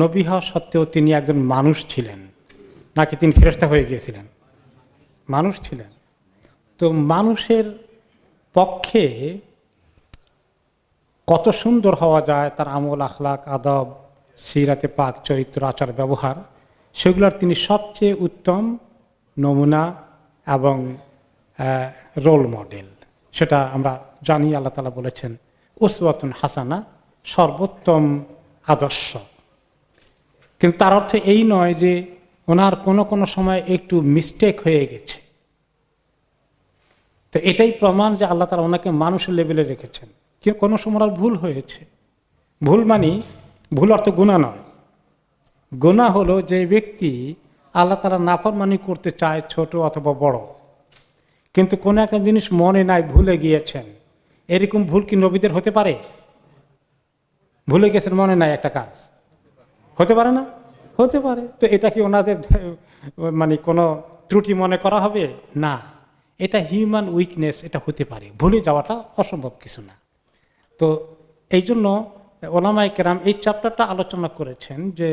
নবী হওয়া সত্ত্বেও তিনি একজন মানুষ ছিলেন নাকি তিনি ফেরস্তা হয়ে গিয়েছিলেন মানুষ ছিলেন তো মানুষের পক্ষে কত সুন্দর হওয়া যায় তার আমল আখলাক আদব সিরাতে পাক চরিত্র আচার ব্যবহার সেগুলোর তিনি সবচেয়ে উত্তম নমুনা এবং রোল মডেল সেটা আমরা জানি আল্লাহ তালা বলেছেন উসওয়াতুন হাসানা সর্বোত্তম আদর্শ কিন্তু তার অর্থ এই নয় যে ওনার কোনো কোনো সময় একটু মিস্টেক হয়ে গেছে তো এটাই প্রমাণ যে আল্লাহ তারা ওনাকে মানুষের লেভেলে রেখেছেন কিন্তু কোনো সময় ভুল হয়েছে ভুল মানে ভুল অর্থ গুণা নয় গুণা হলো যে ব্যক্তি আল্লাহ তারা নাফরমানি করতে চায় ছোট অথবা বড় কিন্তু কোনো একটা জিনিস মনে নাই ভুলে গিয়েছেন এরকম ভুল কি নবীদের হতে পারে ভুলে গেছেন মনে নাই একটা কাজ হতে পারে না হতে পারে তো এটা কি ওনাদের মানে কোনো ত্রুটি মনে করা হবে না এটা হিউম্যান উইকনেস এটা হতে পারে ভুলে যাওয়াটা অসম্ভব কিছু না তো এই জন্য ওলামাই কেরাম এই চ্যাপ্টারটা আলোচনা করেছেন যে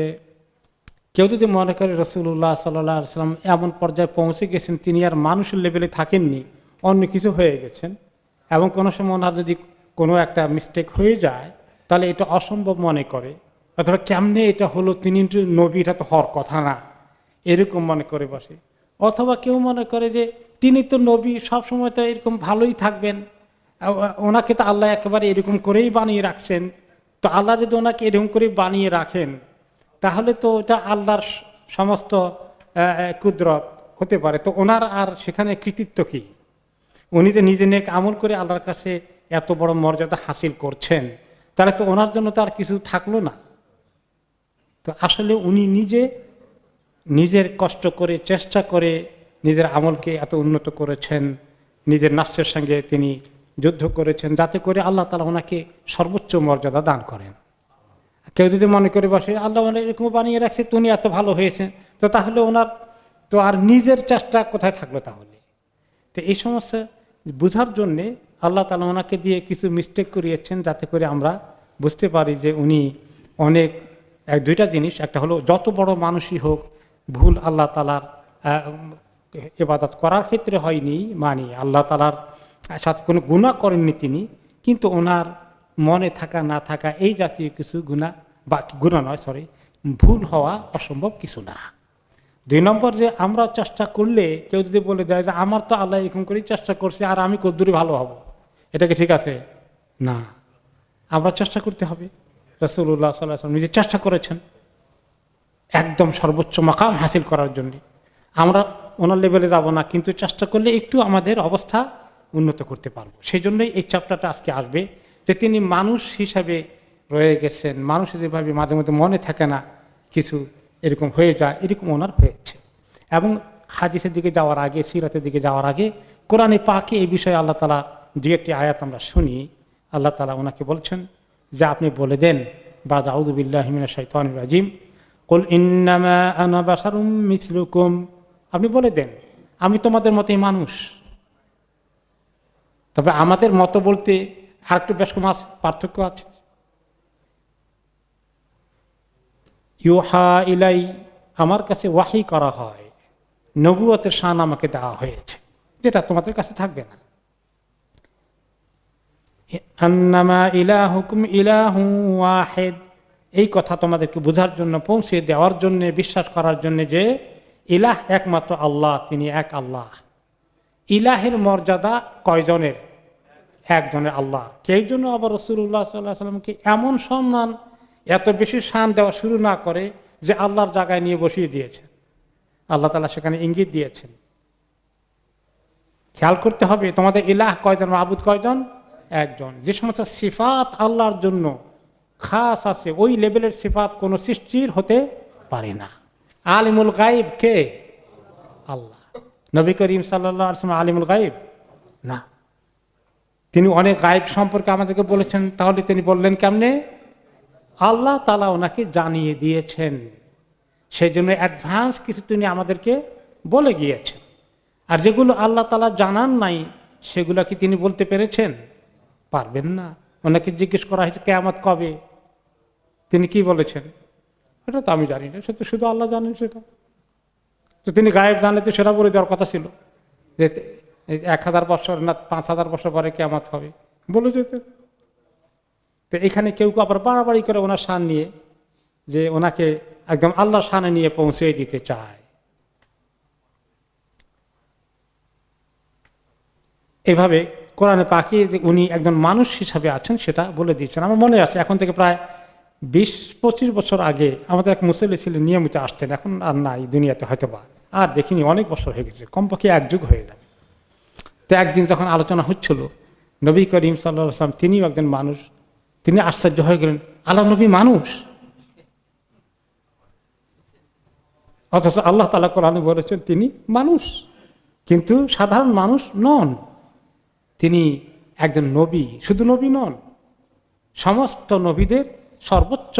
কেউ যদি মনে করে রসুল্লাহ সাল্লাহ সাল্লাম এমন পর্যায়ে পৌঁছে গেছেন তিনি আর মানুষের লেভেলে থাকেননি অন্য কিছু হয়ে গেছেন এবং কোনো সময় ওনার যদি কোনো একটা মিস্টেক হয়ে যায় তাহলে এটা অসম্ভব মনে করে অথবা কেমনে এটা হলো তিনি নবী এটা তো হওয়ার কথা না এরকম মনে করে বসে অথবা কেউ মনে করে যে তিনি তো নবী সবসময় তো এরকম ভালোই থাকবেন ওনাকে তো আল্লাহ একেবারে এরকম করেই বানিয়ে রাখছেন তো আল্লাহ যদি ওনাকে এরকম করে বানিয়ে রাখেন তাহলে তো এটা আল্লাহর সমস্ত কুদরত হতে পারে তো ওনার আর সেখানে কৃতিত্ব কি উনি যে নিজে নিয়ে আমল করে আল্লাহর কাছে এত বড় মর্যাদা হাসিল করছেন তাহলে তো ওনার জন্য তো আর কিছু থাকলো না তো আসলে উনি নিজে নিজের কষ্ট করে চেষ্টা করে নিজের আমলকে এত উন্নত করেছেন নিজের নাফসের সঙ্গে তিনি যুদ্ধ করেছেন যাতে করে আল্লাহ তালা ওনাকে সর্বোচ্চ মর্যাদা দান করেন কেউ যদি মনে করে বসে আল্লাহ মানে এরকম বানিয়ে রাখছে তুমি এত ভালো হয়েছেন তো তাহলে ওনার তো আর নিজের চেষ্টা কোথায় থাকলো তাহলে তো এই সমস্ত বোঝার জন্যে আল্লাহ তালা ওনাকে দিয়ে কিছু মিস্টেক করিয়েছেন যাতে করে আমরা বুঝতে পারি যে উনি অনেক এক দুইটা জিনিস একটা হলো যত বড় মানুষই হোক ভুল আল্লাহ তালার এবাদত করার ক্ষেত্রে হয়নি মানি আল্লাহ তালার সাথে কোনো গুণা করেননি তিনি কিন্তু ওনার মনে থাকা না থাকা এই জাতীয় কিছু গুণা বা গুণা নয় সরি ভুল হওয়া অসম্ভব কিছু না দুই নম্বর যে আমরা চেষ্টা করলে কেউ যদি বলে দেয় যে আমার তো আল্লাহ এরকম করেই চেষ্টা করছে আর আমি কদ্দুরে ভালো হব এটা কি ঠিক আছে না আমরা চেষ্টা করতে হবে রসুল্লাহ সাল্লাম নিজে চেষ্টা করেছেন একদম সর্বোচ্চ মাকাম হাসিল করার জন্য আমরা ওনার লেভেলে যাব না কিন্তু চেষ্টা করলে একটু আমাদের অবস্থা উন্নত করতে পারবো সেই জন্যই এই চাপটাটা আজকে আসবে যে তিনি মানুষ হিসাবে রয়ে গেছেন মানুষ যেভাবে মাঝে মধ্যে মনে থাকে না কিছু এরকম হয়ে যায় এরকম ওনার হয়েছে এবং হাদিসের দিকে যাওয়ার আগে সিরাতের দিকে যাওয়ার আগে কোরআনে পাকে এই বিষয়ে আল্লাহ তালা দু একটি আয়াত আমরা শুনি আল্লাহ তালা ওনাকে বলছেন যা আপনি বলে দেন বা দাউদুবিল্লাহিমিনা শৈতান রাজিম কুল ইন্নামা আনা বাসারুম মিসলুকুম আপনি বলে দেন আমি তোমাদের মতোই মানুষ তবে আমাদের মতো বলতে আর একটু বেশ কম পার্থক্য আছে ইউহা ইলাই আমার কাছে ওয়াহি করা হয় নবুয়তের শান আমাকে দেওয়া হয়েছে যেটা তোমাদের কাছে থাকবে না আন্নামা ইলাহুকুম ইলাহু ওয়াহেদ এই কথা তোমাদেরকে বোঝার জন্য পৌঁছে দেওয়ার জন্য বিশ্বাস করার জন্য যে ইলাহ একমাত্র আল্লাহ তিনি এক আল্লাহ ইলাহের মর্যাদা কয়জনের একজনের আল্লাহ সেই জন্য আবার রসুল্লাহ সাল্লামকে এমন সম্মান এত বেশি শান দেওয়া শুরু না করে যে আল্লাহর জায়গায় নিয়ে বসিয়ে দিয়েছেন আল্লাহ তালা সেখানে ইঙ্গিত দিয়েছেন খেয়াল করতে হবে তোমাদের ইলাহ কয়জন আবুদ কয়জন একজন যে সমস্ত সিফাত আল্লাহর জন্য খাস আছে ওই লেভেলের সিফাত কোনো সৃষ্টির হতে পারে না আলিমুল গাইব কে আল্লাহ নবী করিম সাল্লাম আলিমুল গাইব না তিনি অনেক গাইব সম্পর্কে আমাদেরকে বলেছেন তাহলে তিনি বললেন কেমনে আল্লাহ তালা ওনাকে জানিয়ে দিয়েছেন সেই জন্য অ্যাডভান্স কিছু তিনি আমাদেরকে বলে গিয়েছেন আর যেগুলো আল্লাহ তালা জানান নাই সেগুলো কি তিনি বলতে পেরেছেন পারবেন না ওনাকে জিজ্ঞেস করা হয়েছে কেয়ামত কবে তিনি কি বলেছেন এটা তো আমি জানি না সে তো শুধু আল্লাহ জানেন সেটা তো তিনি গায়েব জানলে তো সেটা বলে দেওয়ার কথা ছিল যে এক হাজার বছর না পাঁচ হাজার বছর পরে কেয়ামত হবে বলে যেতে তো এখানে কেউ কেউ আবার বাড়াবাড়ি করে ওনার সান নিয়ে যে ওনাকে একদম আল্লাহ সানে নিয়ে পৌঁছে দিতে চায় এভাবে কোরআনে পাকি উনি একজন মানুষ হিসাবে আছেন সেটা বলে দিয়েছেন আমার মনে আছে এখন থেকে প্রায় বিশ পঁচিশ বছর আগে আমাদের এক মুসলি ছিলেন নিয়মিত আসতেন এখন আর নাই দুনিয়াতে হয়তো বা আর দেখিনি অনেক বছর হয়ে গেছে কমপক্ষে এক যুগ হয়ে যাবে তো একদিন যখন আলোচনা হচ্ছিল নবী করিম সাল্লাহ আসলাম তিনিও একজন মানুষ তিনি আশ্চর্য হয়ে গেলেন আল্লাহ নবী মানুষ অথচ আল্লাহ তালা কোরআনে বলেছেন তিনি মানুষ কিন্তু সাধারণ মানুষ নন তিনি একজন নবী শুধু নবী নন সমস্ত নবীদের সর্বোচ্চ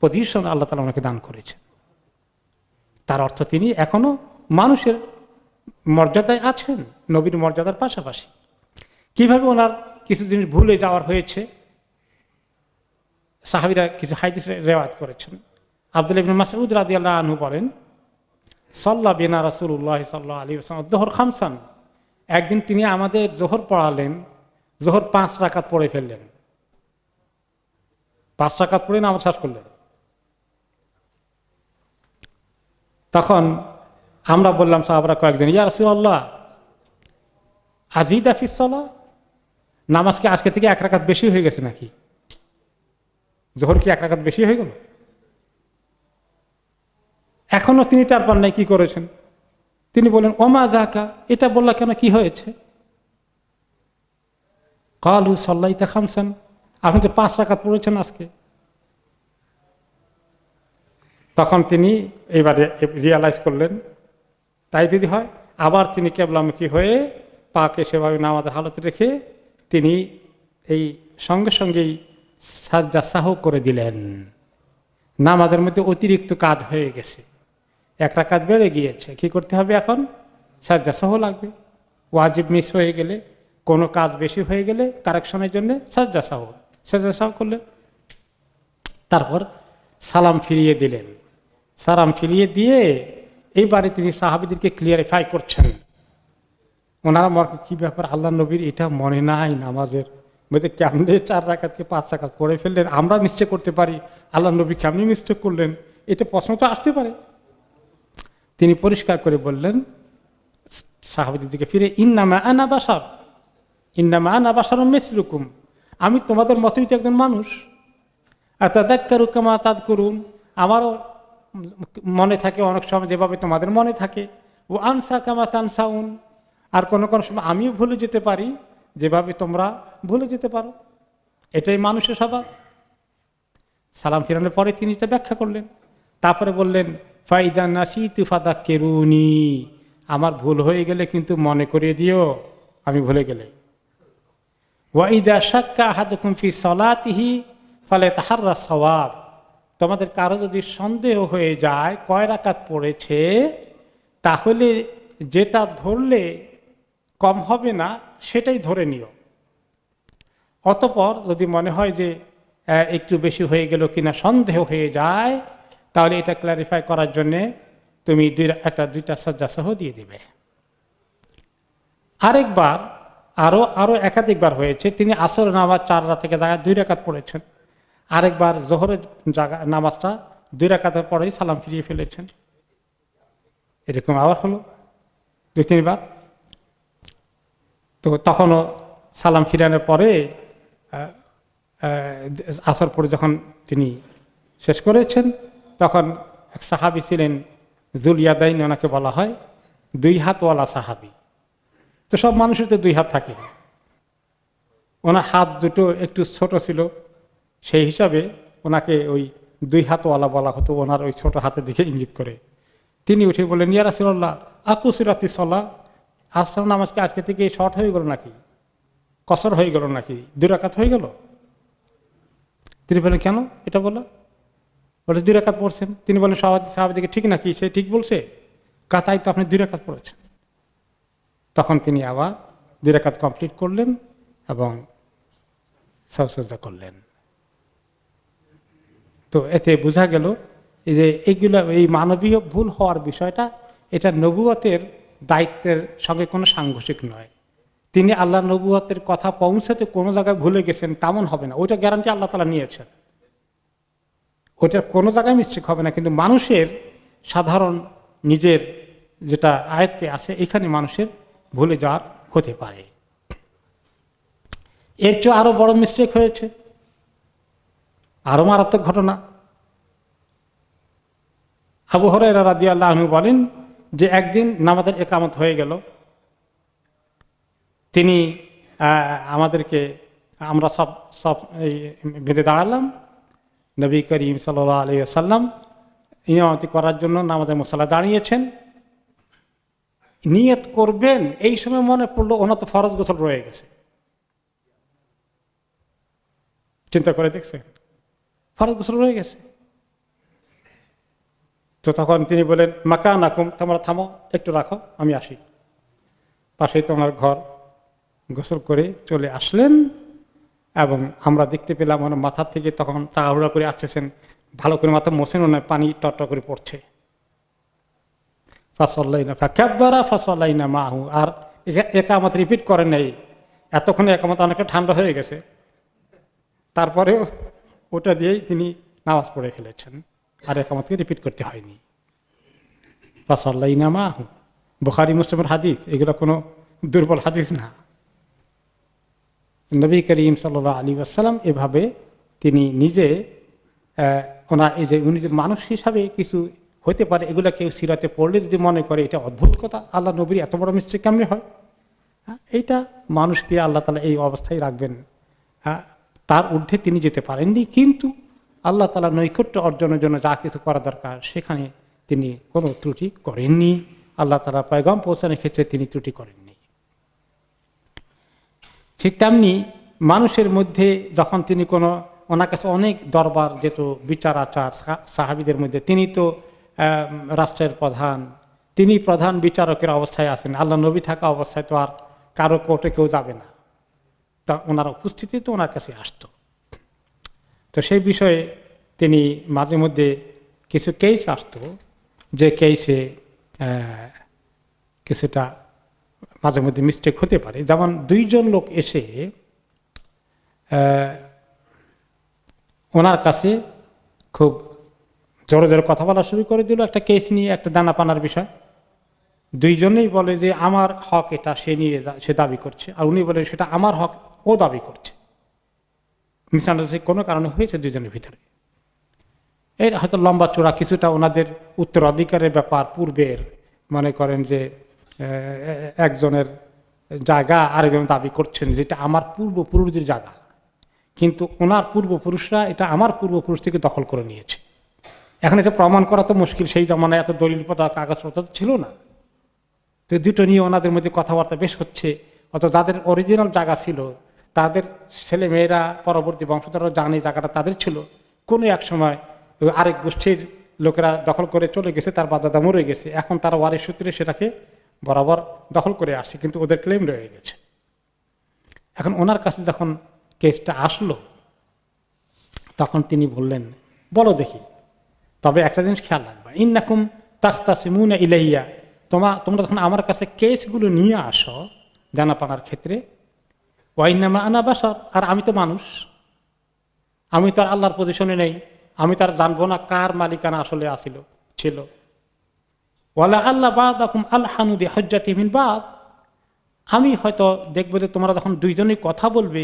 পজিশন আল্লাহ তালা ওনাকে দান করেছেন তার অর্থ তিনি এখনও মানুষের মর্যাদায় আছেন নবীর মর্যাদার পাশাপাশি কিভাবে ওনার কিছু জিনিস ভুলে যাওয়ার হয়েছে সাহাবিরা কিছু হাইদিস রেওয়াজ করেছেন আব্দুল ইবিন মাসউদ রাদিয়াল্লাহ আনহু বলেন সল্লা বিনা রাসুল্লাহ সাল্লাহ আলী দোহর খামসান একদিন তিনি আমাদের জোহর পড়ালেন জোহর পাঁচ রাকাত পড়ে ফেললেন পাঁচ রাকাত পড়ে নামাজ শাস করলেন তখন আমরা বললাম সাহাবরা কয়েকজন ইয়া আল্লাহ আজিদ আফিসলা নামাজ কি আজকে থেকে এক রাকাত বেশি হয়ে গেছে নাকি জোহর কি এক রাকাত বেশি হয়ে গেল এখনো তিনি টার পান নাই কি করেছেন তিনি বলেন ওমা দাকা এটা বললা কেন কি হয়েছে কালু সাল্লাই খামসান আপনি তো পাঁচ রাখাত পড়েছেন আজকে তখন তিনি এবারে রিয়ালাইজ করলেন তাই যদি হয় আবার তিনি কেবলামুখী হয়ে পাকে সেভাবে নামাজের হালতে রেখে তিনি এই সঙ্গে সঙ্গেই সাজ্জা সাহ করে দিলেন নামাজের মধ্যে অতিরিক্ত কাজ হয়ে গেছে এক রাকাত বেড়ে গিয়েছে কি করতে হবে এখন সাজদা সহ লাগবে ওয়াজিব মিস হয়ে গেলে কোনো কাজ বেশি হয়ে গেলে কারেকশনের জন্য সাজদা সহ সাজদা সহ করলেন তারপর সালাম ফিরিয়ে দিলেন সালাম ফিরিয়ে দিয়ে এইবারে তিনি সাহাবিদেরকে ক্লিয়ারিফাই করছেন ওনারা মর কী ব্যাপার আল্লাহ নবীর এটা মনে নাই নামাজের বলতে কেমনে চার রাখাতকে পাঁচ রাখাত করে ফেললেন আমরা মিস্টেক করতে পারি আল্লাহ নবী কেমনি মিস্টেক করলেন এটা প্রশ্ন তো আসতে পারে তিনি পরিষ্কার করে বললেন সাহাবিদের দিকে ফিরে ইন্নামা আনা বাসার ইন্নামা আনা বাসার মেসরুকুম আমি তোমাদের মতোই তো একজন মানুষ আর তাদাক্কারু কামা তাদ করুন আমারও মনে থাকে অনেক সময় যেভাবে তোমাদের মনে থাকে ও আনসা কামা তানসাউন আর কোনো কোনো সময় আমিও ভুলে যেতে পারি যেভাবে তোমরা ভুলে যেতে পারো এটাই মানুষের স্বভাব সালাম ফিরানোর পরে তিনি এটা ব্যাখ্যা করলেন তারপরে বললেন ফাইদা নাসি তুফাদা কেরুনি আমার ভুল হয়ে গেলে কিন্তু মনে করিয়ে দিও আমি ভুলে গেলে ওয়াইদা সাক্কা হাদুকুমফি সলাতিহি ফলে তাহাররা সবাব তোমাদের কারো যদি সন্দেহ হয়ে যায় কয় রাকাত পড়েছে তাহলে যেটা ধরলে কম হবে না সেটাই ধরে নিও অতপর যদি মনে হয় যে একটু বেশি হয়ে গেল কিনা সন্দেহ হয়ে যায় তাহলে এটা ক্ল্যারিফাই করার জন্যে তুমি দুই একটা দুইটা সজ্জা সহ দিয়ে দিবে আরেকবার আরও আরও একাধিকবার হয়েছে তিনি আসর নামাজ চার রাত থেকে জায়গায় দুই রেখাত পড়েছেন আরেকবার জোহরের জায়গা নামাজটা দুই রেখাতের পরেই সালাম ফিরিয়ে ফেলেছেন এরকম আবার হলো দুই তিনবার তো তখনও সালাম ফিরানোর পরে আসর পরে যখন তিনি শেষ করেছেন তখন এক সাহাবি ছিলেন জুলিয়াদাইন ওনাকে বলা হয় দুই হাতওয়ালা সাহাবি তো সব মানুষের তো দুই হাত থাকে ওনার হাত দুটো একটু ছোট ছিল সেই হিসাবে ওনাকে ওই দুই হাতওয়ালা বলা হতো ওনার ওই ছোট হাতের দিকে ইঙ্গিত করে তিনি উঠে বললেন ইয়া আকুসিরাতি সাল্লাহ আসর নামাজকে আজকে থেকে শর্ট হয়ে গেল নাকি কসর হয়ে গেল নাকি দুরাকাত হয়ে গেল তিনি বলেন কেন এটা বলা ওটা দুই রেখাত পড়ছেন তিনি বলেন সাহাবাদি সাহাবাদিকে ঠিক নাকি সে ঠিক বলছে কাতাই তো আপনি দুই রেখাত পড়েছেন তখন তিনি আবার দুই রেখাত কমপ্লিট করলেন এবং সাউসজ্জা করলেন তো এতে বোঝা গেল যে এইগুলো এই মানবীয় ভুল হওয়ার বিষয়টা এটা নবুয়তের দায়িত্বের সঙ্গে কোনো সাংঘষিক নয় তিনি আল্লাহ নবুয়তের কথা পৌঁছাতে কোনো জায়গায় ভুলে গেছেন তেমন হবে না ওইটা গ্যারান্টি আল্লাহ তালা নিয়েছেন ওটা কোনো জায়গায় মিস্টেক হবে না কিন্তু মানুষের সাধারণ নিজের যেটা আয়ত্তে আছে এখানে মানুষের ভুলে যাওয়ার হতে পারে এর চেয়ে আরও বড় মিস্টেক হয়েছে আরও মারাত্মক ঘটনা আবু হরাইরা রাদি আল্লাহ বলেন যে একদিন নামাজের একামত হয়ে গেল তিনি আমাদেরকে আমরা সব সব এই বেঁধে দাঁড়ালাম নবী করিম সাল্লা আলী আসাল্লাম ইমামতি করার জন্য নামাজের মশলা দাঁড়িয়েছেন নিয়ত করবেন এই সময় মনে পড়লো ওনার তো ফরজ গোসল রয়ে গেছে চিন্তা করে দেখছেন ফরজ গোসল রয়ে গেছে তো তখন তিনি বলেন মাকা নাকুম তোমরা থামো একটু রাখো আমি আসি পাশেই তোমার ঘর গোসল করে চলে আসলেন এবং আমরা দেখতে পেলাম ওনার মাথার থেকে তখন তাড়াহুড়া করে আসতেছেন ভালো করে মাথা মোছেনও ওনার পানি টটটা করে পড়ছে ফাঁসল্লাইনা ফাঁকাবারা ফাঁসল্লাইনা মাহু আর একামত রিপিট করে নাই এতক্ষণে একামত অনেকটা ঠান্ডা হয়ে গেছে তারপরেও ওটা দিয়েই তিনি নামাজ পড়ে ফেলেছেন আর একামতকে রিপিট করতে হয়নি ফাঁসল্লাইনা মাহু বুখারি মুসলিমের হাদিস এগুলো কোনো দুর্বল হাদিস না নবী করিম সাল্লাহ আলী আসসালাম এভাবে তিনি নিজে ওনার এই যে উনি যে মানুষ হিসাবে কিছু হতে পারে এগুলো কেউ সিরাতে পড়লে যদি মনে করে এটা অদ্ভুত কথা আল্লাহ নবীর এত বড় মিস্ত্রি কেমনি হয় হ্যাঁ, এইটা মানুষকে আল্লাহ তালা এই অবস্থায় রাখবেন হ্যাঁ তার ঊর্ধ্বে তিনি যেতে পারেননি কিন্তু আল্লাহ তালা নৈকট্য অর্জনের জন্য যা কিছু করা দরকার সেখানে তিনি কোনো ত্রুটি করেননি আল্লাহ তালা পায়গাম পৌঁছানোর ক্ষেত্রে তিনি ত্রুটি করেন ঠিক তেমনি মানুষের মধ্যে যখন তিনি কোনো ওনার কাছে অনেক দরবার যেত বিচার আচার সাহাবিদের মধ্যে তিনি তো রাষ্ট্রের প্রধান তিনি প্রধান বিচারকের অবস্থায় আছেন আল্লাহ নবী থাকা অবস্থায় তো আর কারো কোর্টে কেউ যাবে না তা ওনার উপস্থিতি তো ওনার কাছে আসতো তো সেই বিষয়ে তিনি মাঝে মধ্যে কিছু কেস আসতো যে কেসে কিছুটা মাঝে মধ্যে মিস্টেক হতে পারে যেমন দুইজন লোক এসে ওনার কাছে খুব জোরে জোরে কথা বলা শুরু করে দিল একটা কেস নিয়ে একটা দানা পানার বিষয় দুইজনেই বলে যে আমার হক এটা সে নিয়ে সে দাবি করছে আর উনি বলে সেটা আমার হক ও দাবি করছে মিসআন্ডারস্ট্যান্ডিং কোনো কারণে হয়েছে দুজনের ভিতরে এর হয়তো লম্বা চূড়া কিছুটা ওনাদের উত্তরাধিকারের ব্যাপার পূর্বের মনে করেন যে একজনের জায়গা আরেকজন দাবি করছেন যেটা আমার পূর্বপুরুষদের জায়গা কিন্তু ওনার পূর্বপুরুষরা এটা আমার পূর্বপুরুষ থেকে দখল করে নিয়েছে এখন এটা প্রমাণ করা তো মুশকিল সেই জমানায় এত দলিল দলিলপত্র কাগজপত্র ছিল না তো দুটো নিয়ে ওনাদের মধ্যে কথাবার্তা বেশ হচ্ছে অত যাদের অরিজিনাল জায়গা ছিল তাদের ছেলে মেয়েরা পরবর্তী বংশধররা জানে জায়গাটা তাদের ছিল কোনো এক সময় আরেক গোষ্ঠীর লোকেরা দখল করে চলে গেছে তার বাদাদা মরে গেছে এখন তারা ওয়ারের সূত্রে সেটাকে বরাবর দখল করে আসছে কিন্তু ওদের ক্লেম রয়ে গেছে এখন ওনার কাছে যখন কেসটা আসলো তখন তিনি বললেন বলো দেখি তবে একটা জিনিস খেয়াল রাখবা ইন্নাকুম তাখতাসিমুন ইলাইয়া তোমা তোমরা যখন আমার কাছে কেসগুলো নিয়ে আসো জানাপানার ক্ষেত্রে ওয়াইনামা আনা বাসার আর আমি তো মানুষ আমি তো আর আল্লাহর পজিশনে নেই আমি তার জানবো না কার মালিকানা আসলে আসিল ছিল ওয়ালা আল্লাহ বাদ আকুম আল হানুবি হজ্জাতিমিন বাদ আমি হয়তো দেখবো যে তোমরা যখন দুইজনই কথা বলবে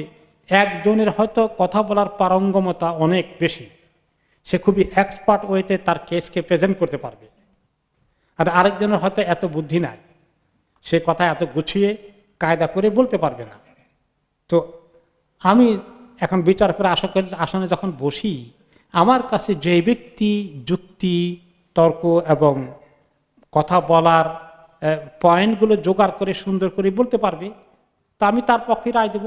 একজনের হয়তো কথা বলার পারঙ্গমতা অনেক বেশি সে খুবই এক্সপার্ট ওয়েতে তার কেসকে প্রেজেন্ট করতে পারবে আর আরেকজনের হয়তো এত বুদ্ধি নাই সে কথা এত গুছিয়ে কায়দা করে বলতে পারবে না তো আমি এখন বিচার করে আশা করি আসনে যখন বসি আমার কাছে যে ব্যক্তি যুক্তি তর্ক এবং কথা বলার পয়েন্টগুলো জোগাড় করে সুন্দর করে বলতে পারবে তা আমি তার পক্ষে রায় দেব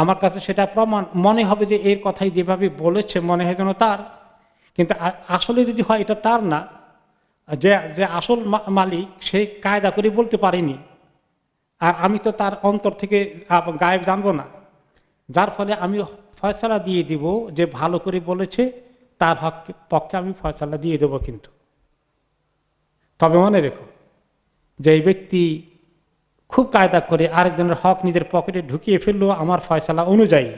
আমার কাছে সেটা প্রমাণ মনে হবে যে এর কথাই যেভাবে বলেছে মনে হয় যেন তার কিন্তু আসলে যদি হয় এটা তার না যে যে আসল মালিক সে কায়দা করে বলতে পারেনি আর আমি তো তার অন্তর থেকে গায়েব জানবো না যার ফলে আমি ফয়সলা দিয়ে দিব যে ভালো করে বলেছে তার হক পক্ষে আমি ফয়সলা দিয়ে দেবো কিন্তু তবে মনে রেখো যে এই ব্যক্তি খুব কায়দা করে আরেকজনের হক নিজের পকেটে ঢুকিয়ে ফেললো আমার ফয়সালা অনুযায়ী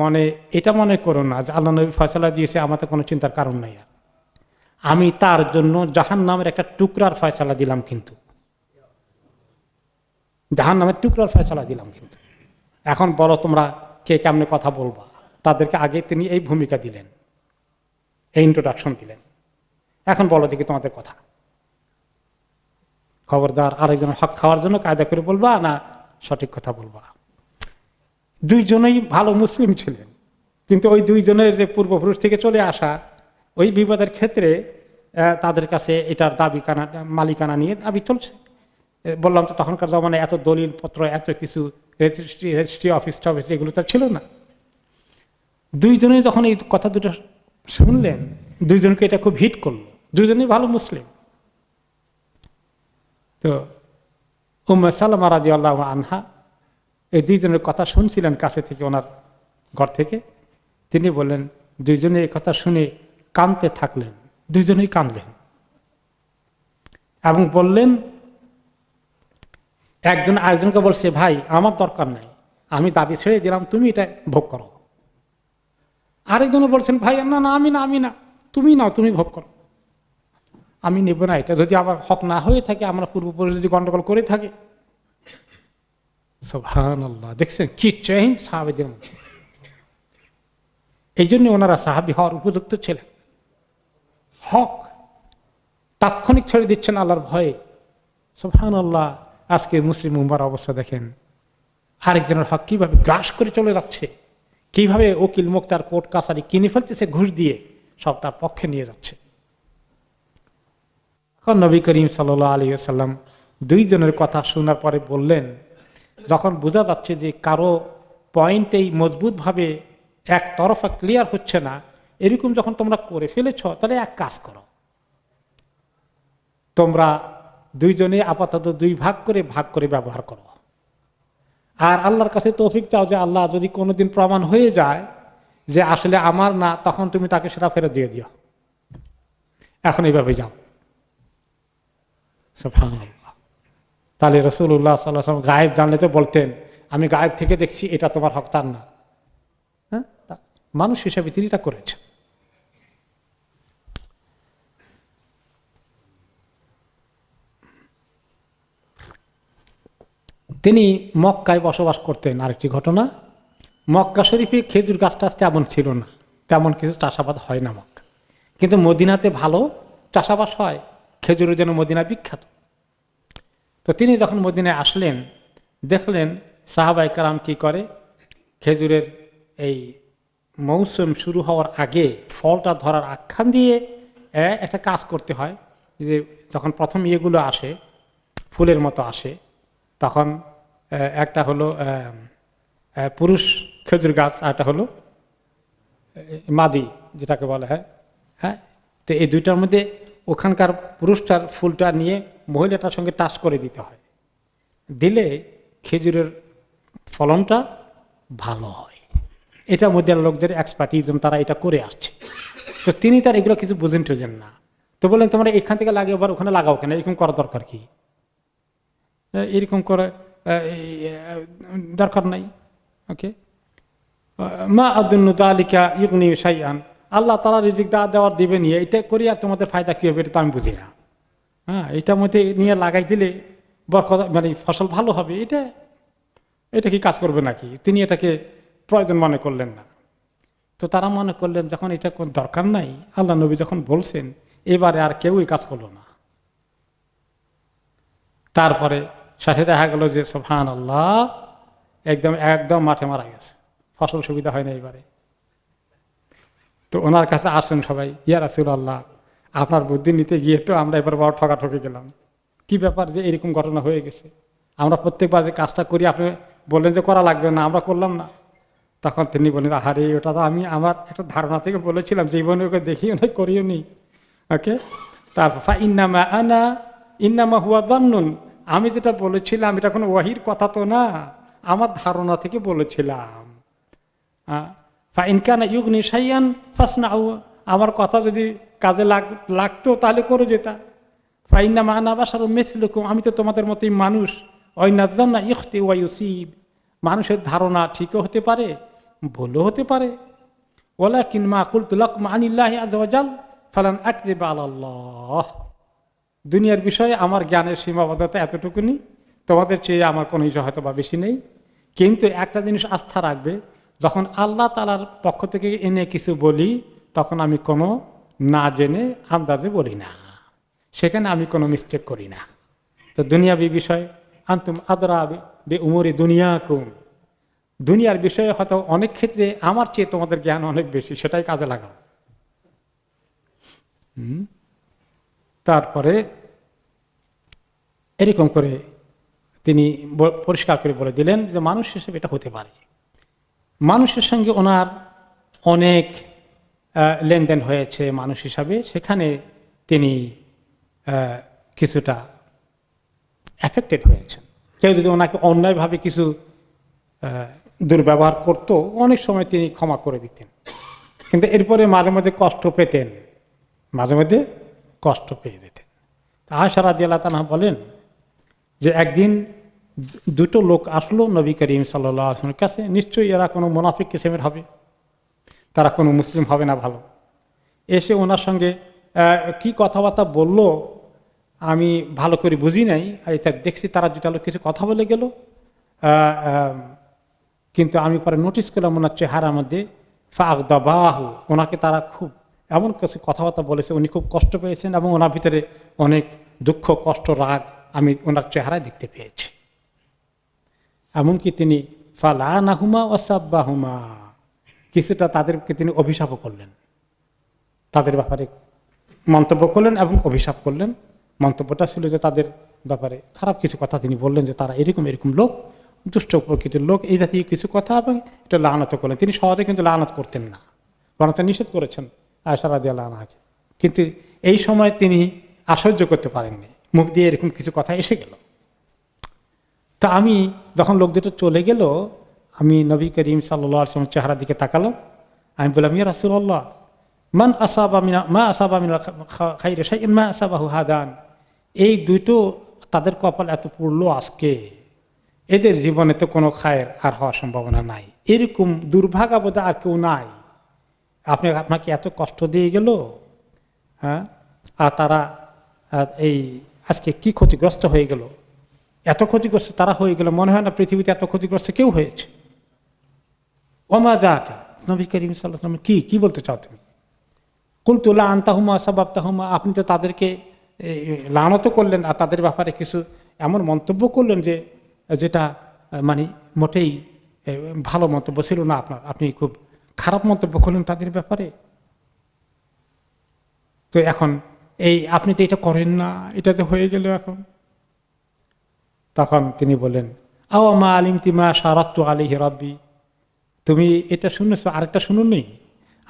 মনে এটা মনে করো না যে আল্লাহ নবী ফয়সালা দিয়েছে আমাতে কোনো চিন্তার কারণ নাই আর আমি তার জন্য জাহান নামের একটা টুকরার ফয়সালা দিলাম কিন্তু জাহান নামের টুকরার ফয়সালা দিলাম কিন্তু এখন বলো তোমরা কে কেমনে কথা বলবা তাদেরকে আগে তিনি এই ভূমিকা দিলেন এই ইন্ট্রোডাকশন দিলেন এখন বলো দেখি তোমাদের কথা খবরদার আরেকজনের হক খাওয়ার জন্য কায়দা করে বলবা না সঠিক কথা বলবা দুইজনেই ভালো মুসলিম ছিলেন কিন্তু ওই দুইজনের যে পূর্বপুরুষ থেকে চলে আসা ওই বিবাদের ক্ষেত্রে তাদের কাছে এটার দাবি কানা মালিকানা নিয়ে দাবি চলছে বললাম তো তখনকার জমানে এত দলিল পত্র এত কিছু রেজিস্ট্রি রেজিস্ট্রি অফিস টফিস এগুলো তো ছিল না দুইজনে যখন এই কথা দুটো শুনলেন দুইজনকে এটা খুব হিট করলো দুজনেই ভালো মুসলিম তো উম্মা সালামা রাজি আল্লাহ আনহা এই দুইজনের কথা শুনছিলেন কাছে থেকে ওনার ঘর থেকে তিনি বললেন দুইজনে এই কথা শুনে কাঁদতে থাকলেন দুইজনেই কাঁদলেন এবং বললেন একজন আরেকজনকে বলছে ভাই আমার দরকার নাই আমি দাবি ছেড়ে দিলাম তুমি এটা ভোগ করো আরেকজনও বলছেন ভাই না না আমি না আমি না তুমি নাও তুমি ভোগ করো আমি নেব না এটা যদি আমার হক না হয়ে থাকে আমরা পূর্বপুরুষ যদি গন্ডগোল করে থাকে সোভান দেখছেন কি চেঞ্জ সাহাবিদের মধ্যে এই জন্য ওনারা সাহাবি হওয়ার উপযুক্ত ছিলেন হক তাৎক্ষণিক ছেড়ে দিচ্ছেন আল্লাহর ভয়ে সোভান আল্লাহ আজকে মুসলিম মুম্বার অবস্থা দেখেন আরেকজনের হক কীভাবে গ্রাস করে চলে যাচ্ছে কিভাবে ওকিল মুক্তার কোর্ট কাছারি কিনে ফেলতেছে ঘুষ দিয়ে সব তার পক্ষে নিয়ে যাচ্ছে তখন নবী করিম সাল আলী আসাল্লাম দুইজনের কথা শোনার পরে বললেন যখন বোঝা যাচ্ছে যে কারো পয়েন্টেই মজবুতভাবে এক তরফা ক্লিয়ার হচ্ছে না এরকম যখন তোমরা করে ফেলেছ তাহলে এক কাজ করো তোমরা দুইজনে আপাতত দুই ভাগ করে ভাগ করে ব্যবহার করো আর আল্লাহর কাছে তৌফিক চাও যে আল্লাহ যদি কোনোদিন প্রমাণ হয়ে যায় যে আসলে আমার না তখন তুমি তাকে সেটা ফেরত দিয়ে দিও এখন এইভাবে যাও তাহলে রসুল্লাহ গায়েব জানলে তো বলতেন আমি গায়েব থেকে দেখছি এটা তোমার হক তার না হ্যাঁ মানুষ হিসাবে তিনি এটা করেছেন তিনি মক্কায় বসবাস করতেন আরেকটি ঘটনা মক্কা শরীফে খেজুর গাছ টাছ তেমন ছিল না তেমন কিছু চাষাবাদ হয় না মক্কা কিন্তু মদিনাতে ভালো চাষাবাস হয় খেজুরের জন্য মদিনা বিখ্যাত তো তিনি যখন মদিনায় আসলেন দেখলেন সাহাবাই কালাম কী করে খেজুরের এই মৌসুম শুরু হওয়ার আগে ফলটা ধরার আখ্যান দিয়ে একটা কাজ করতে হয় যে যখন প্রথম ইয়েগুলো আসে ফুলের মতো আসে তখন একটা হলো পুরুষ খেজুর গাছ আরটা হলো মাদি যেটাকে বলা হয় হ্যাঁ? হ্যাঁ তো এই দুইটার মধ্যে ওখানকার পুরুষটার ফুলটা নিয়ে মহিলাটার সঙ্গে টাচ করে দিতে হয় দিলে খেজুরের ফলনটা ভালো হয় এটা মদিয়ার লোকদের এক্সপার্টিজম তারা এটা করে আসছে তো তিনি তার এগুলো কিছু বুঝেন টুঝেন না তো বললেন তোমরা এখান থেকে লাগিয়ে আবার ওখানে লাগাও কেন এরকম করা দরকার কি এরকম করে দরকার নাই ওকে মা আব্দুল আলিকা ইগনি সাইয়ান আল্লাহ তারা রিজিক দেওয়া দেওয়ার দিবে নিয়ে এটা করি আর তোমাদের ফায়দা কী হবে এটা তো আমি বুঝি না হ্যাঁ এটার মধ্যে নিয়ে লাগাই দিলে বরকত মানে ফসল ভালো হবে এটা এটা কি কাজ করবে নাকি তিনি এটাকে প্রয়োজন মনে করলেন না তো তারা মনে করলেন যখন এটা কোন দরকার নাই আল্লাহ নবী যখন বলছেন এবারে আর কেউই কাজ করলো না তারপরে সাথে দেখা গেল যে সোফান আল্লাহ একদম একদম মাঠে মারা গেছে ফসল সুবিধা হয় না এবারে তো ওনার কাছে আসেন সবাই ইয়ার আসুল আল্লাহ আপনার বুদ্ধি নিতে গিয়ে তো আমরা এবার বড় ঠকা ঠকে গেলাম কি ব্যাপার যে এরকম ঘটনা হয়ে গেছে আমরা প্রত্যেকবার যে কাজটা করি আপনি বললেন যে করা লাগবে না আমরা করলাম না তখন তিনি বলেন আহারে ওটা তো আমি আমার একটা ধারণা থেকে বলেছিলাম জীবনে ওকে দেখিও না করিও নি ওকে তারপর ইন্নামা আনা ইন্নামা হুয়া দন্নুন আমি যেটা বলেছিলাম এটা কোনো ওয়াহির কথা তো না আমার ধারণা থেকে বলেছিলাম হ্যাঁ ফা ইনকানা ইউগনি সাইয়ান আমার কথা যদি কাজে লাগ লাগতো তাহলে করে যেতা ফাইনা মাহানা বাসার মেসলুকুম আমি তো তোমাদের মতোই মানুষ ইফতে ওয়াই ওয়াইসিব মানুষের ধারণা ঠিকও হতে পারে ভুলও হতে পারে ওলা কিনমা কুলতুলক মানিল্লাহ আজাল ফালান আল্লাহ দুনিয়ার বিষয়ে আমার জ্ঞানের সীমাবদ্ধতা এতটুকুনি তোমাদের চেয়ে আমার কোনো ইস্যু হয়তো বা বেশি নেই কিন্তু একটা জিনিস আস্থা রাখবে যখন আল্লাহ তালার পক্ষ থেকে এনে কিছু বলি তখন আমি কোনো না জেনে আন্দাজে বলি না সেখানে আমি কোনো মিস্টেক করি না তো দুনিয়াবি বিষয় আন্তুম আদরা বে উমরে দুনিয়া কুম দুনিয়ার বিষয়ে হয়তো অনেক ক্ষেত্রে আমার চেয়ে তোমাদের জ্ঞান অনেক বেশি সেটাই কাজে লাগাও তারপরে এরকম করে তিনি পরিষ্কার করে বলে দিলেন যে মানুষ হিসেবে এটা হতে পারে মানুষের সঙ্গে ওনার অনেক লেনদেন হয়েছে মানুষ হিসাবে সেখানে তিনি কিছুটা অ্যাফেক্টেড হয়েছেন কেউ যদি ওনাকে অন্যায়ভাবে কিছু দুর্ব্যবহার করত অনেক সময় তিনি ক্ষমা করে দিতেন কিন্তু এরপরে মাঝে মধ্যে কষ্ট পেতেন মাঝে মধ্যে কষ্ট পেয়ে যেতেন আশারা দিয়াল্লা তানা বলেন যে একদিন দুটো লোক আসলো নবী করিম সাল্লা আসলামের কাছে নিশ্চয়ই এরা কোনো মোনাফিক কিসেমের হবে তারা কোনো মুসলিম হবে না ভালো এসে ওনার সঙ্গে কি কথাবার্তা বলল আমি ভালো করে বুঝি নাই এটা দেখছি তারা দুটা লোক কিছু কথা বলে গেল কিন্তু আমি পরে নোটিস করলাম ওনার চেহারার মধ্যে ফাগদাবাহ ওনাকে তারা খুব এমন কিছু কথাবার্তা বলেছে উনি খুব কষ্ট পেয়েছেন এবং ওনার ভিতরে অনেক দুঃখ কষ্ট রাগ আমি ওনার চেহারায় দেখতে পেয়েছি এমনকি তিনি ফালানাহুমা ওসাব্বাহুমা কিছুটা তাদেরকে তিনি অভিশাপ করলেন তাদের ব্যাপারে মন্তব্য করলেন এবং অভিশাপ করলেন মন্তব্যটা ছিল যে তাদের ব্যাপারে খারাপ কিছু কথা তিনি বললেন যে তারা এরকম এরকম লোক দুষ্ট প্রকৃতির লোক এই জাতীয় কিছু কথা এবং এটা লানত করলেন তিনি সহজে কিন্তু লানত করতেন না বরং নিষেধ করেছেন আয়সারা দিয়া লানাকে কিন্তু এই সময় তিনি আশ্চর্য করতে পারেননি মুখ দিয়ে এরকম কিছু কথা এসে গেল তা আমি যখন লোক দুটো চলে গেল আমি নবী করিম সাল্লাম চেহারা দিকে তাকালাম আমি বললাম ইয়া রাসুল্লাহ মান আসাবা মিনা মা আসাবা মিনা খাই সাই মা আসাবাহু হাদান এই দুটো তাদের কপাল এত পড়লো আজকে এদের জীবনে তো কোনো খায়ের আর হওয়ার সম্ভাবনা নাই এরকম দুর্ভাগা বোধ আর কেউ নাই আপনি আপনাকে এত কষ্ট দিয়ে গেল হ্যাঁ আর তারা এই আজকে কি ক্ষতিগ্রস্ত হয়ে গেল এত ক্ষতিগ্রস্ত তারা হয়ে গেল মনে হয় না পৃথিবীতে এত ক্ষতিগ্রস্ত কেউ হয়েছে ওমা দাকা নবী করিম সাল্লাম কি কি বলতে চাও তুমি কুলতুল্লাহ আন্তাহুমা সাবাবতাহুমা আপনি তো তাদেরকে লানত করলেন আর তাদের ব্যাপারে কিছু এমন মন্তব্য করলেন যে যেটা মানে মোটেই ভালো মন্তব্য ছিল না আপনার আপনি খুব খারাপ মন্তব্য করলেন তাদের ব্যাপারে তো এখন এই আপনি তো এটা করেন না এটা তো হয়ে গেল এখন তখন তিনি বলেন আও মা আলিম তিমা সারাত্তু আলিহ রব্বি তুমি এটা শুনেছো আরেকটা নেই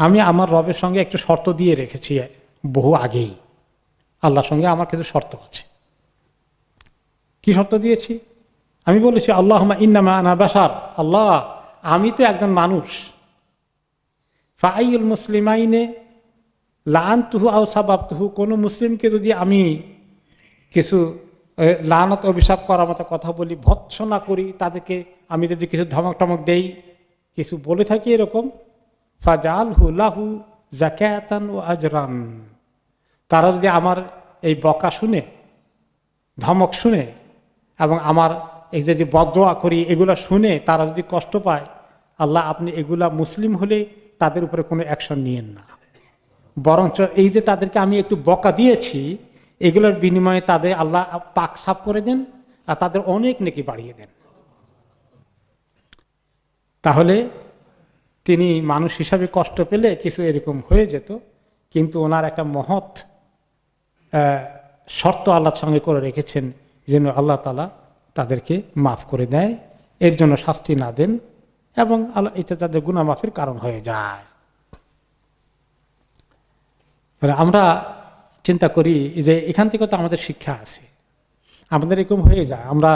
আমি আমার রবের সঙ্গে একটু শর্ত দিয়ে রেখেছি বহু আগেই আল্লাহর সঙ্গে আমার কিছু শর্ত আছে কি শর্ত দিয়েছি আমি বলেছি আল্লাহ ইন্নামা আনা বাসার আল্লাহ আমি তো একজন মানুষ ফাইল আইনে লান তুহু আউ সাবাব তুহু কোনো মুসলিমকে যদি আমি কিছু লানত অভিশাপ করার মতো কথা বলি ভৎসনা করি তাদেরকে আমি যদি কিছু ধমক টমক দেই কিছু বলে থাকি এরকম ফাজাল হু লাহু জাকাতান ও আজরান তারা যদি আমার এই বকা শুনে ধমক শুনে এবং আমার এই যদি বদ্রোয়া করি এগুলো শুনে তারা যদি কষ্ট পায় আল্লাহ আপনি এগুলা মুসলিম হলে তাদের উপরে কোনো অ্যাকশন নিয়েন না বরঞ্চ এই যে তাদেরকে আমি একটু বকা দিয়েছি এগুলোর বিনিময়ে তাদের আল্লাহ পাক সাফ করে দেন আর তাদের অনেক নেকি বাড়িয়ে দেন তাহলে তিনি মানুষ হিসাবে কষ্ট পেলে কিছু এরকম হয়ে যেত কিন্তু ওনার একটা মহৎ শর্ত আল্লাহর সঙ্গে করে রেখেছেন যেন আল্লাহ তালা তাদেরকে মাফ করে দেয় এর জন্য শাস্তি না দেন এবং আল্লাহ এটা তাদের গুণামাফের কারণ হয়ে যায় আমরা চিন্তা করি যে এখান থেকে তো আমাদের শিক্ষা আছে আমাদের এরকম হয়ে যায় আমরা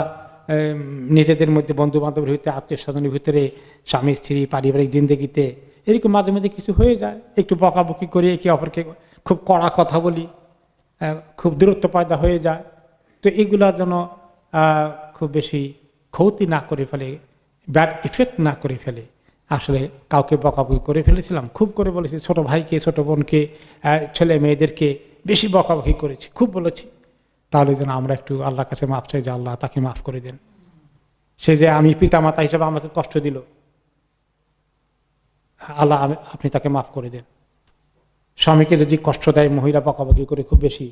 নিজেদের মধ্যে বন্ধু বান্ধবের ভিতরে আত্মীয় স্বজনের ভিতরে স্বামী স্ত্রী পারিবারিক জিন্দগিতে এরকম মাঝে মাঝে কিছু হয়ে যায় একটু বকাবকি করে একে অপরকে খুব কড়া কথা বলি খুব দূরত্ব পয়দা হয়ে যায় তো এগুলা যেন খুব বেশি ক্ষতি না করে ফেলে ব্যাড ইফেক্ট না করে ফেলে আসলে কাউকে বকাবকি করে ফেলেছিলাম খুব করে বলেছি ছোট ভাইকে ছোট বোনকে ছেলে মেয়েদেরকে বেশি বকাবকি করেছি খুব বলেছি তাহলে যেন আমরা একটু আল্লাহর কাছে মাফ চাই যে আল্লাহ তাকে মাফ করে দেন সে যে আমি পিতামাতা হিসাবে আমাকে কষ্ট দিল আল্লাহ আপনি তাকে মাফ করে দেন স্বামীকে যদি কষ্ট দেয় মহিলা বকাবকি করে খুব বেশি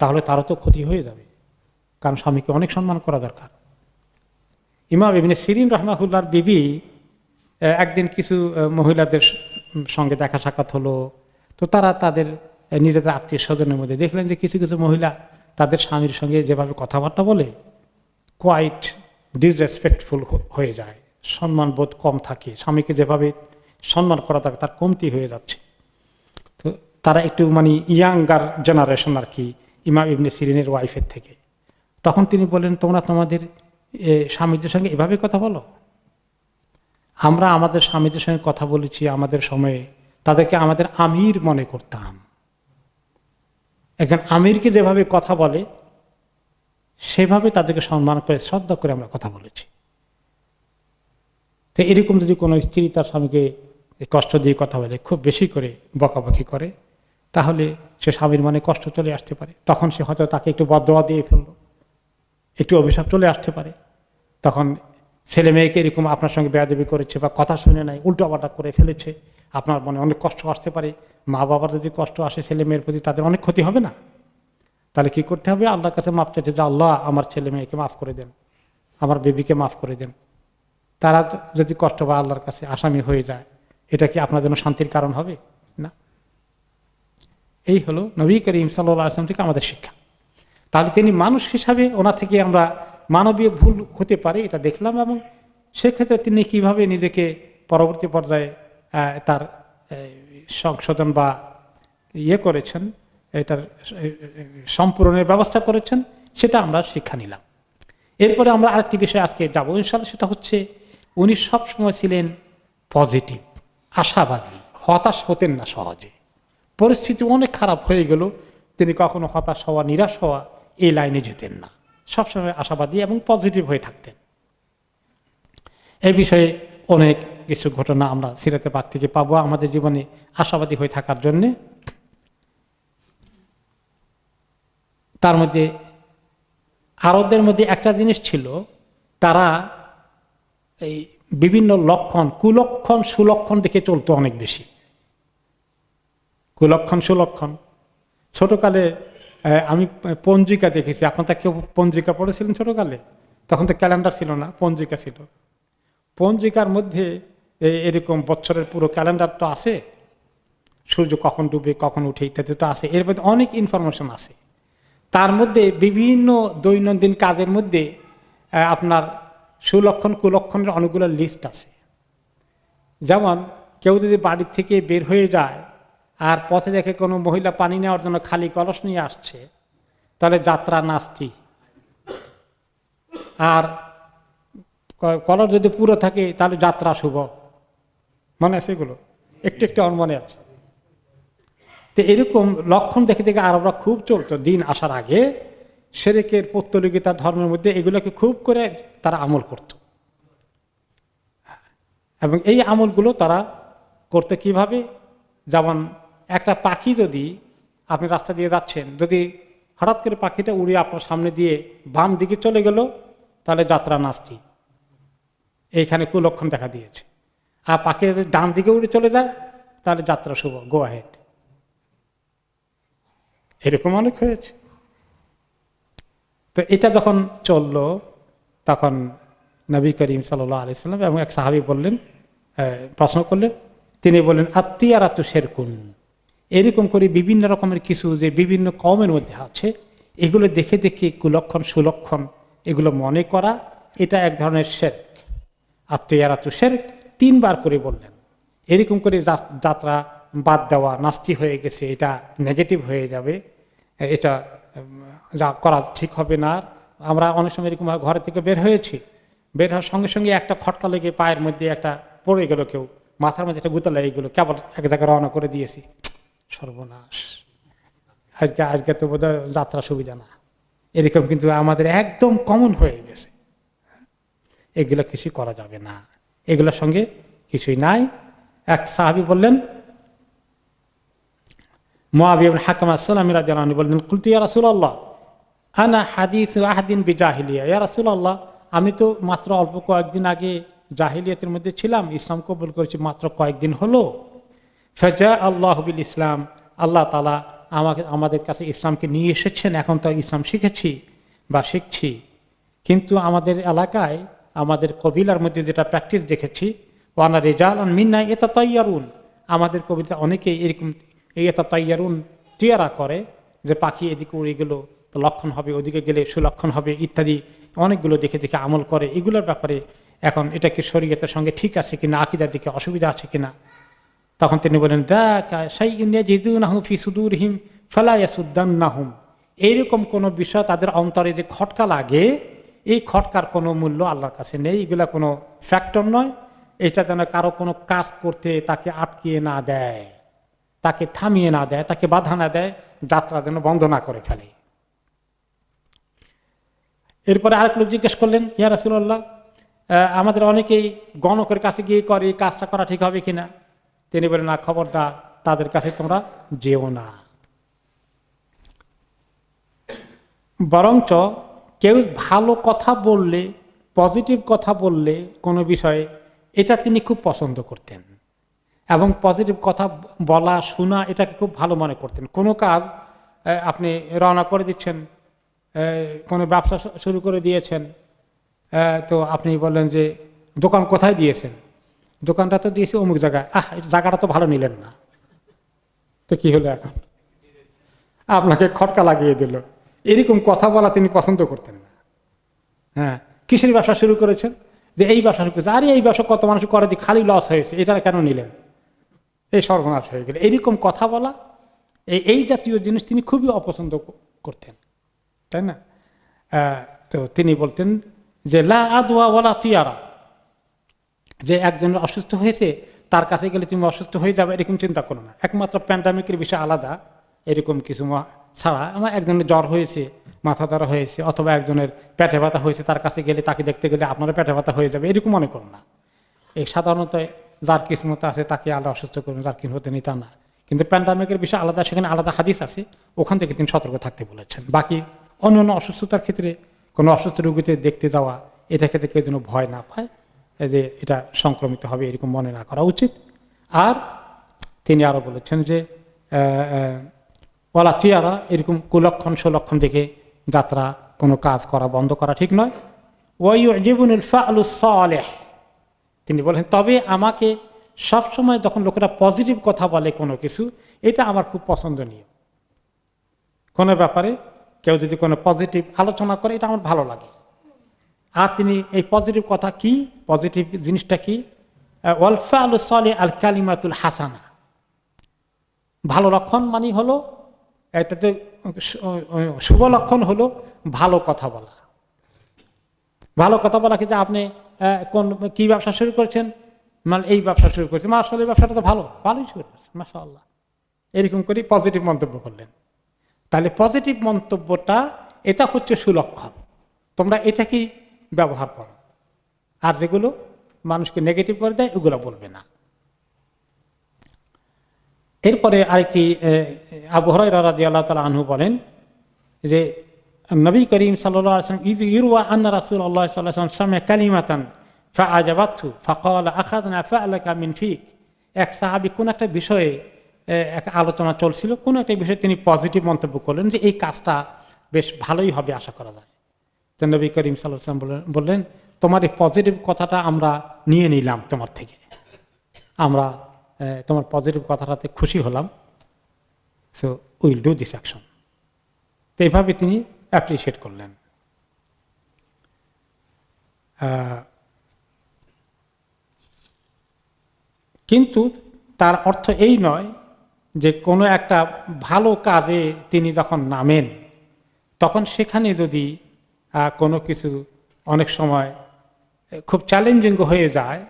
তাহলে তারও তো ক্ষতি হয়ে যাবে কারণ স্বামীকে অনেক সম্মান করা দরকার ইমাম এমনি সিরিন রহমাহুল্লার বিবি একদিন কিছু মহিলাদের সঙ্গে দেখা সাক্ষাৎ হলো তো তারা তাদের নিজেদের আত্মীয় স্বজনের মধ্যে দেখলেন যে কিছু কিছু মহিলা তাদের স্বামীর সঙ্গে যেভাবে কথাবার্তা বলে কোয়াইট ডিসরেসপেক্টফুল হয়ে যায় সম্মান বোধ কম থাকে স্বামীকে যেভাবে সম্মান করা থাকে তার কমতি হয়ে যাচ্ছে তো তারা একটু মানে ইয়াঙ্গার জেনারেশন আর কি ইমাম ইবনে সিরিনের ওয়াইফের থেকে তখন তিনি বলেন তোমরা তোমাদের স্বামীদের সঙ্গে এভাবে কথা বলো আমরা আমাদের স্বামীদের সঙ্গে কথা বলেছি আমাদের সময়ে তাদেরকে আমাদের আমির মনে করতাম একজন আমিরকে যেভাবে কথা বলে সেভাবে তাদেরকে সম্মান করে শ্রদ্ধা করে আমরা কথা বলেছি তো এরকম যদি কোনো স্ত্রী তার স্বামীকে কষ্ট দিয়ে কথা বলে খুব বেশি করে বকাবকি করে তাহলে সে স্বামীর মনে কষ্ট চলে আসতে পারে তখন সে হয়তো তাকে একটু বদয়া দিয়ে ফেললো একটু অভিশাপ চলে আসতে পারে তখন ছেলে মেয়েকে এরকম আপনার সঙ্গে বেয়াদবি করেছে বা কথা শুনে নাই উল্টোপাল্টা করে ফেলেছে আপনার মনে অনেক কষ্ট আসতে পারে মা বাবার যদি কষ্ট আসে ছেলে মেয়ের প্রতি তাদের অনেক ক্ষতি হবে না তাহলে কি করতে হবে আল্লাহর কাছে মাফ চাইতে যে আল্লাহ আমার ছেলে মেয়েকে মাফ করে দেন আমার বেবিকে মাফ করে দেন তারা যদি কষ্ট বা আল্লাহর কাছে আসামি হয়ে যায় এটা কি আপনার জন্য শান্তির কারণ হবে না এই হলো নবী করিম সাল্লা আসলাম থেকে আমাদের শিক্ষা তাহলে তিনি মানুষ হিসাবে ওনা থেকে আমরা মানবীয় ভুল হতে পারে এটা দেখলাম এবং সেক্ষেত্রে তিনি কিভাবে নিজেকে পরবর্তী পর্যায়ে তার সংশোধন বা ইয়ে করেছেন এটার সম্পূরণের ব্যবস্থা করেছেন সেটা আমরা শিক্ষা নিলাম এরপরে আমরা আরেকটি বিষয় আজকে যাবো ইনশাল্লাহ সেটা হচ্ছে উনি সবসময় ছিলেন পজিটিভ আশাবাদী হতাশ হতেন না সহজে পরিস্থিতি অনেক খারাপ হয়ে গেল তিনি কখনো হতাশ হওয়া নিরাশ হওয়া এই লাইনে যেতেন না সবসময় আশাবাদী এবং পজিটিভ হয়ে থাকতেন এ বিষয়ে অনেক কিছু ঘটনা আমরা সিরাতে পাক থেকে পাবো আমাদের জীবনে আশাবাদী হয়ে থাকার জন্যে তার মধ্যে আরবদের মধ্যে একটা জিনিস ছিল তারা এই বিভিন্ন লক্ষণ কুলক্ষণ সুলক্ষণ দেখে চলতো অনেক বেশি কুলক্ষণ সুলক্ষণ ছোটোকালে আমি পঞ্জিকা দেখেছি আপনার কেউ পঞ্জিকা পড়েছিলেন ছোটোকালে তখন তো ক্যালেন্ডার ছিল না পঞ্জিকা ছিল পঞ্জিকার মধ্যে এরকম বছরের পুরো ক্যালেন্ডার তো আছে সূর্য কখন ডুবে কখন উঠে ইত্যাদি তো আছে এর মধ্যে অনেক ইনফরমেশন আছে তার মধ্যে বিভিন্ন দৈনন্দিন কাজের মধ্যে আপনার সুলক্ষণ কুলক্ষণের অনেকগুলো লিস্ট আছে যেমন কেউ যদি বাড়ির থেকে বের হয়ে যায় আর পথে দেখে কোনো মহিলা পানি নেওয়ার জন্য খালি কলস নিয়ে আসছে তাহলে যাত্রা নাস্তি আর কলস যদি পুরো থাকে তাহলে যাত্রা শুভ মানে আছে এগুলো একটু একটু মনে আছে তো এরকম লক্ষণ দেখে দেখে আরবরা খুব চলতো দিন আসার আগে সেরেকের প্রত্যলিগিতার ধর্মের মধ্যে এগুলোকে খুব করে তারা আমল করত এবং এই আমলগুলো তারা করতে কিভাবে যেমন একটা পাখি যদি আপনি রাস্তা দিয়ে যাচ্ছেন যদি হঠাৎ করে পাখিটা উড়ে আপনার সামনে দিয়ে বাম দিকে চলে গেল তাহলে যাত্রা নাস্তি এইখানে কুলক্ষণ দেখা দিয়েছে আর হ্যাঁ, পাখি যদি ডান দিকে উড়ে চলে যায় তাহলে যাত্রা শুভ গো আহেড এরকম অনেক হয়েছে তো এটা যখন চলল তখন নবী করিম সাল্লাহ আলাইসাল্লাম এবং এক সাহাবি বললেন প্রশ্ন করলেন তিনি বললেন আত্মীয়ার আত্ম শেরকুন এরকম করে বিভিন্ন রকমের কিছু যে বিভিন্ন কমের মধ্যে আছে এগুলো দেখে দেখে কুলক্ষণ সুলক্ষণ এগুলো মনে করা এটা এক ধরনের শেরক আত্মীয়ার আত্ম শেরক তিনবার করে বললেন এরকম করে যাত্রা বাদ দেওয়া নাস্তি হয়ে গেছে এটা নেগেটিভ হয়ে যাবে এটা যা করা ঠিক হবে না আমরা অনেক সময় এরকমভাবে ঘরে থেকে বের হয়েছি বের হওয়ার সঙ্গে সঙ্গে একটা খটকা লেগে পায়ের মধ্যে একটা পড়ে গেল কেউ মাথার মধ্যে একটা গুতা লেগে গেলো কেবল এক জায়গায় রওনা করে দিয়েছি সর্বনাশ আজকে আজকে তো বোধ যাত্রা সুবিধা না এরকম কিন্তু আমাদের একদম কমন হয়ে গেছে এগুলো কিছু করা যাবে না এগুলোর সঙ্গে কিছুই নাই এক সাহাবি বললেন মোয়াবিউল হাকাম আসসালাম রাজি বললেন কুলতু ইয়া রাসুল্লাহ আনা হাদিস আহদিন বি জাহিলিয়া ইয়া রাসুল্লাহ আমি তো মাত্র অল্প কয়েকদিন আগে জাহিলিয়াতের মধ্যে ছিলাম ইসলাম কবুল করেছি মাত্র কয়েকদিন হলো ফেজা আল্লাহবিল ইসলাম আল্লাহ তালা আমাকে আমাদের কাছে ইসলামকে নিয়ে এসেছেন এখন তো ইসলাম শিখেছি বা শিখছি কিন্তু আমাদের এলাকায় আমাদের কবিলার মধ্যে যেটা প্র্যাকটিস দেখেছি ওয়ানা রেজাল আন মিন্না এটা তৈয়ারুন আমাদের কবিতা অনেকেই এরকম এই এটা তৈয়ারুন টিয়ারা করে যে পাখি এদিকে উড়ে গেলো তো লক্ষণ হবে ওদিকে গেলে সুলক্ষণ হবে ইত্যাদি অনেকগুলো দেখে দেখে আমল করে এগুলোর ব্যাপারে এখন এটা কি শরীয়তের সঙ্গে ঠিক আছে কিনা আকিদার দিকে অসুবিধা আছে কিনা তখন তিনি বলেন ইন্ডিয়া ফেলায়াসুদ্দান নাহুম এইরকম কোনো বিষয় তাদের অন্তরে যে খটকা লাগে এই খটকার কোনো মূল্য আল্লাহর কাছে নেই এগুলা কোনো ফ্যাক্টর নয় এটা যেন কারো কোনো কাজ করতে তাকে আটকিয়ে না দেয় তাকে থামিয়ে না দেয় তাকে বাধা না দেয় যাত্রা যেন বন্ধ না করে ফেলে এরপরে আরেক লোক জিজ্ঞেস করলেন ইয়া রাসুল্লাহ আমাদের অনেকেই গণকের কাছে গিয়ে করে কাজটা করা ঠিক হবে কিনা তিনি বলেন না খবরটা তাদের কাছে তোমরা যেও না বরঞ্চ কেউ ভালো কথা বললে পজিটিভ কথা বললে কোনো বিষয়ে এটা তিনি খুব পছন্দ করতেন এবং পজিটিভ কথা বলা শোনা এটাকে খুব ভালো মনে করতেন কোনো কাজ আপনি রওনা করে দিচ্ছেন কোনো ব্যবসা শুরু করে দিয়েছেন তো আপনি বললেন যে দোকান কোথায় দিয়েছেন দোকানটা তো দিয়েছি অমুক জায়গায় আহ জায়গাটা তো ভালো নিলেন না তো কি হলো এখন আপনাকে খটকা লাগিয়ে দিল এরকম কথা বলা তিনি পছন্দ করতেন না হ্যাঁ কিসের ব্যবসা শুরু করেছেন যে এই ব্যবসা শুরু করেছে আরে এই ব্যবসা কত মানুষ করে যে খালি লস হয়েছে এটা কেন নিলেন এই সর্বনাশ হয়ে গেল এরকম কথা বলা এই এই জাতীয় জিনিস তিনি খুবই অপছন্দ করতেন তাই না তো তিনি বলতেন যে লা আদোয়া ওলা তিয়ারা যে একজন অসুস্থ হয়েছে তার কাছে গেলে তুমি অসুস্থ হয়ে যাবে এরকম চিন্তা করো না একমাত্র প্যান্ডামিকের বিষয় আলাদা এরকম কিছু ছাড়া আমার একজনের জ্বর হয়েছে মাথা ধরা হয়েছে অথবা একজনের পেটে ব্যথা হয়েছে তার কাছে গেলে তাকে দেখতে গেলে আপনার পেটে ব্যথা হয়ে যাবে এরকম মনে করুন না এই সাধারণত যার কিসমত আছে তাকে আলো অসুস্থ করুন যার কিসমতে নিতা না কিন্তু প্যান্ডামিকের বিষয়ে আলাদা সেখানে আলাদা হাদিস আছে ওখান থেকে তিনি সতর্ক থাকতে বলেছেন বাকি অন্য অন্য অসুস্থতার ক্ষেত্রে কোনো অসুস্থ রোগীতে দেখতে যাওয়া এটা ক্ষেত্রে কেউ যেন ভয় না পায় যে এটা সংক্রমিত হবে এরকম মনে না করা উচিত আর তিনি আরও বলেছেন যে ওলা পেয়ারা এরকম কুলক্ষণ সুলক্ষণ দেখে যাত্রা কোনো কাজ করা বন্ধ করা ঠিক নয় ওয়াই জীবনুল ফালু সালেহ তিনি বলেন তবে আমাকে সবসময় যখন লোকেরা পজিটিভ কথা বলে কোনো কিছু এটা আমার খুব পছন্দনীয় কোনো ব্যাপারে কেউ যদি কোনো পজিটিভ আলোচনা করে এটা আমার ভালো লাগে আর তিনি এই পজিটিভ কথা কি পজিটিভ জিনিসটা কি ওয়ালফা আলু সলে আল কালিমাতুল হাসানা ভালো লক্ষণ মানে হলো এটাতে শুভ লক্ষণ হলো ভালো কথা বলা ভালো কথা বলা কি যে আপনি কোন কি ব্যবসা শুরু করছেন মানে এই ব্যবসা শুরু করছেন মার্শাল এই ব্যবসাটা তো ভালো ভালোই শুরু করছেন মার্শা এরকম করেই পজিটিভ মন্তব্য করলেন তাহলে পজিটিভ মন্তব্যটা এটা হচ্ছে সুলক্ষণ তোমরা এটা কি ব্যবহার করো আর যেগুলো মানুষকে নেগেটিভ করে দেয় ওগুলো বলবে না এরপরে আরেকটি আবু হরাই রাজি আল্লাহ তালা আনহু বলেন যে নবী করিম সাল্লাম ইদ ইরুয়া আন্না রাসুল আল্লাহ সাল্লাম সামে কালিমাতান ফা আজাবাথু ফাকল আখাদ ফা আলাকা মিন ফিক এক সাহাবি কোন একটা বিষয়ে এক আলোচনা চলছিল কোনো একটা বিষয়ে তিনি পজিটিভ মন্তব্য করলেন যে এই কাজটা বেশ ভালোই হবে আশা করা যায় তো নবী করিম সাল্লাম বললেন তোমার এই পজিটিভ কথাটা আমরা নিয়ে নিলাম তোমার থেকে আমরা তোমার পজিটিভ কথাটাতে খুশি হলাম so will do this action তো এইভাবে তিনি অ্যাপ্রিসিয়েট করলেন কিন্তু তার অর্থ এই নয় যে কোনো একটা ভালো কাজে তিনি যখন নামেন তখন সেখানে যদি কোনো কিছু অনেক সময় খুব চ্যালেঞ্জিং হয়ে যায়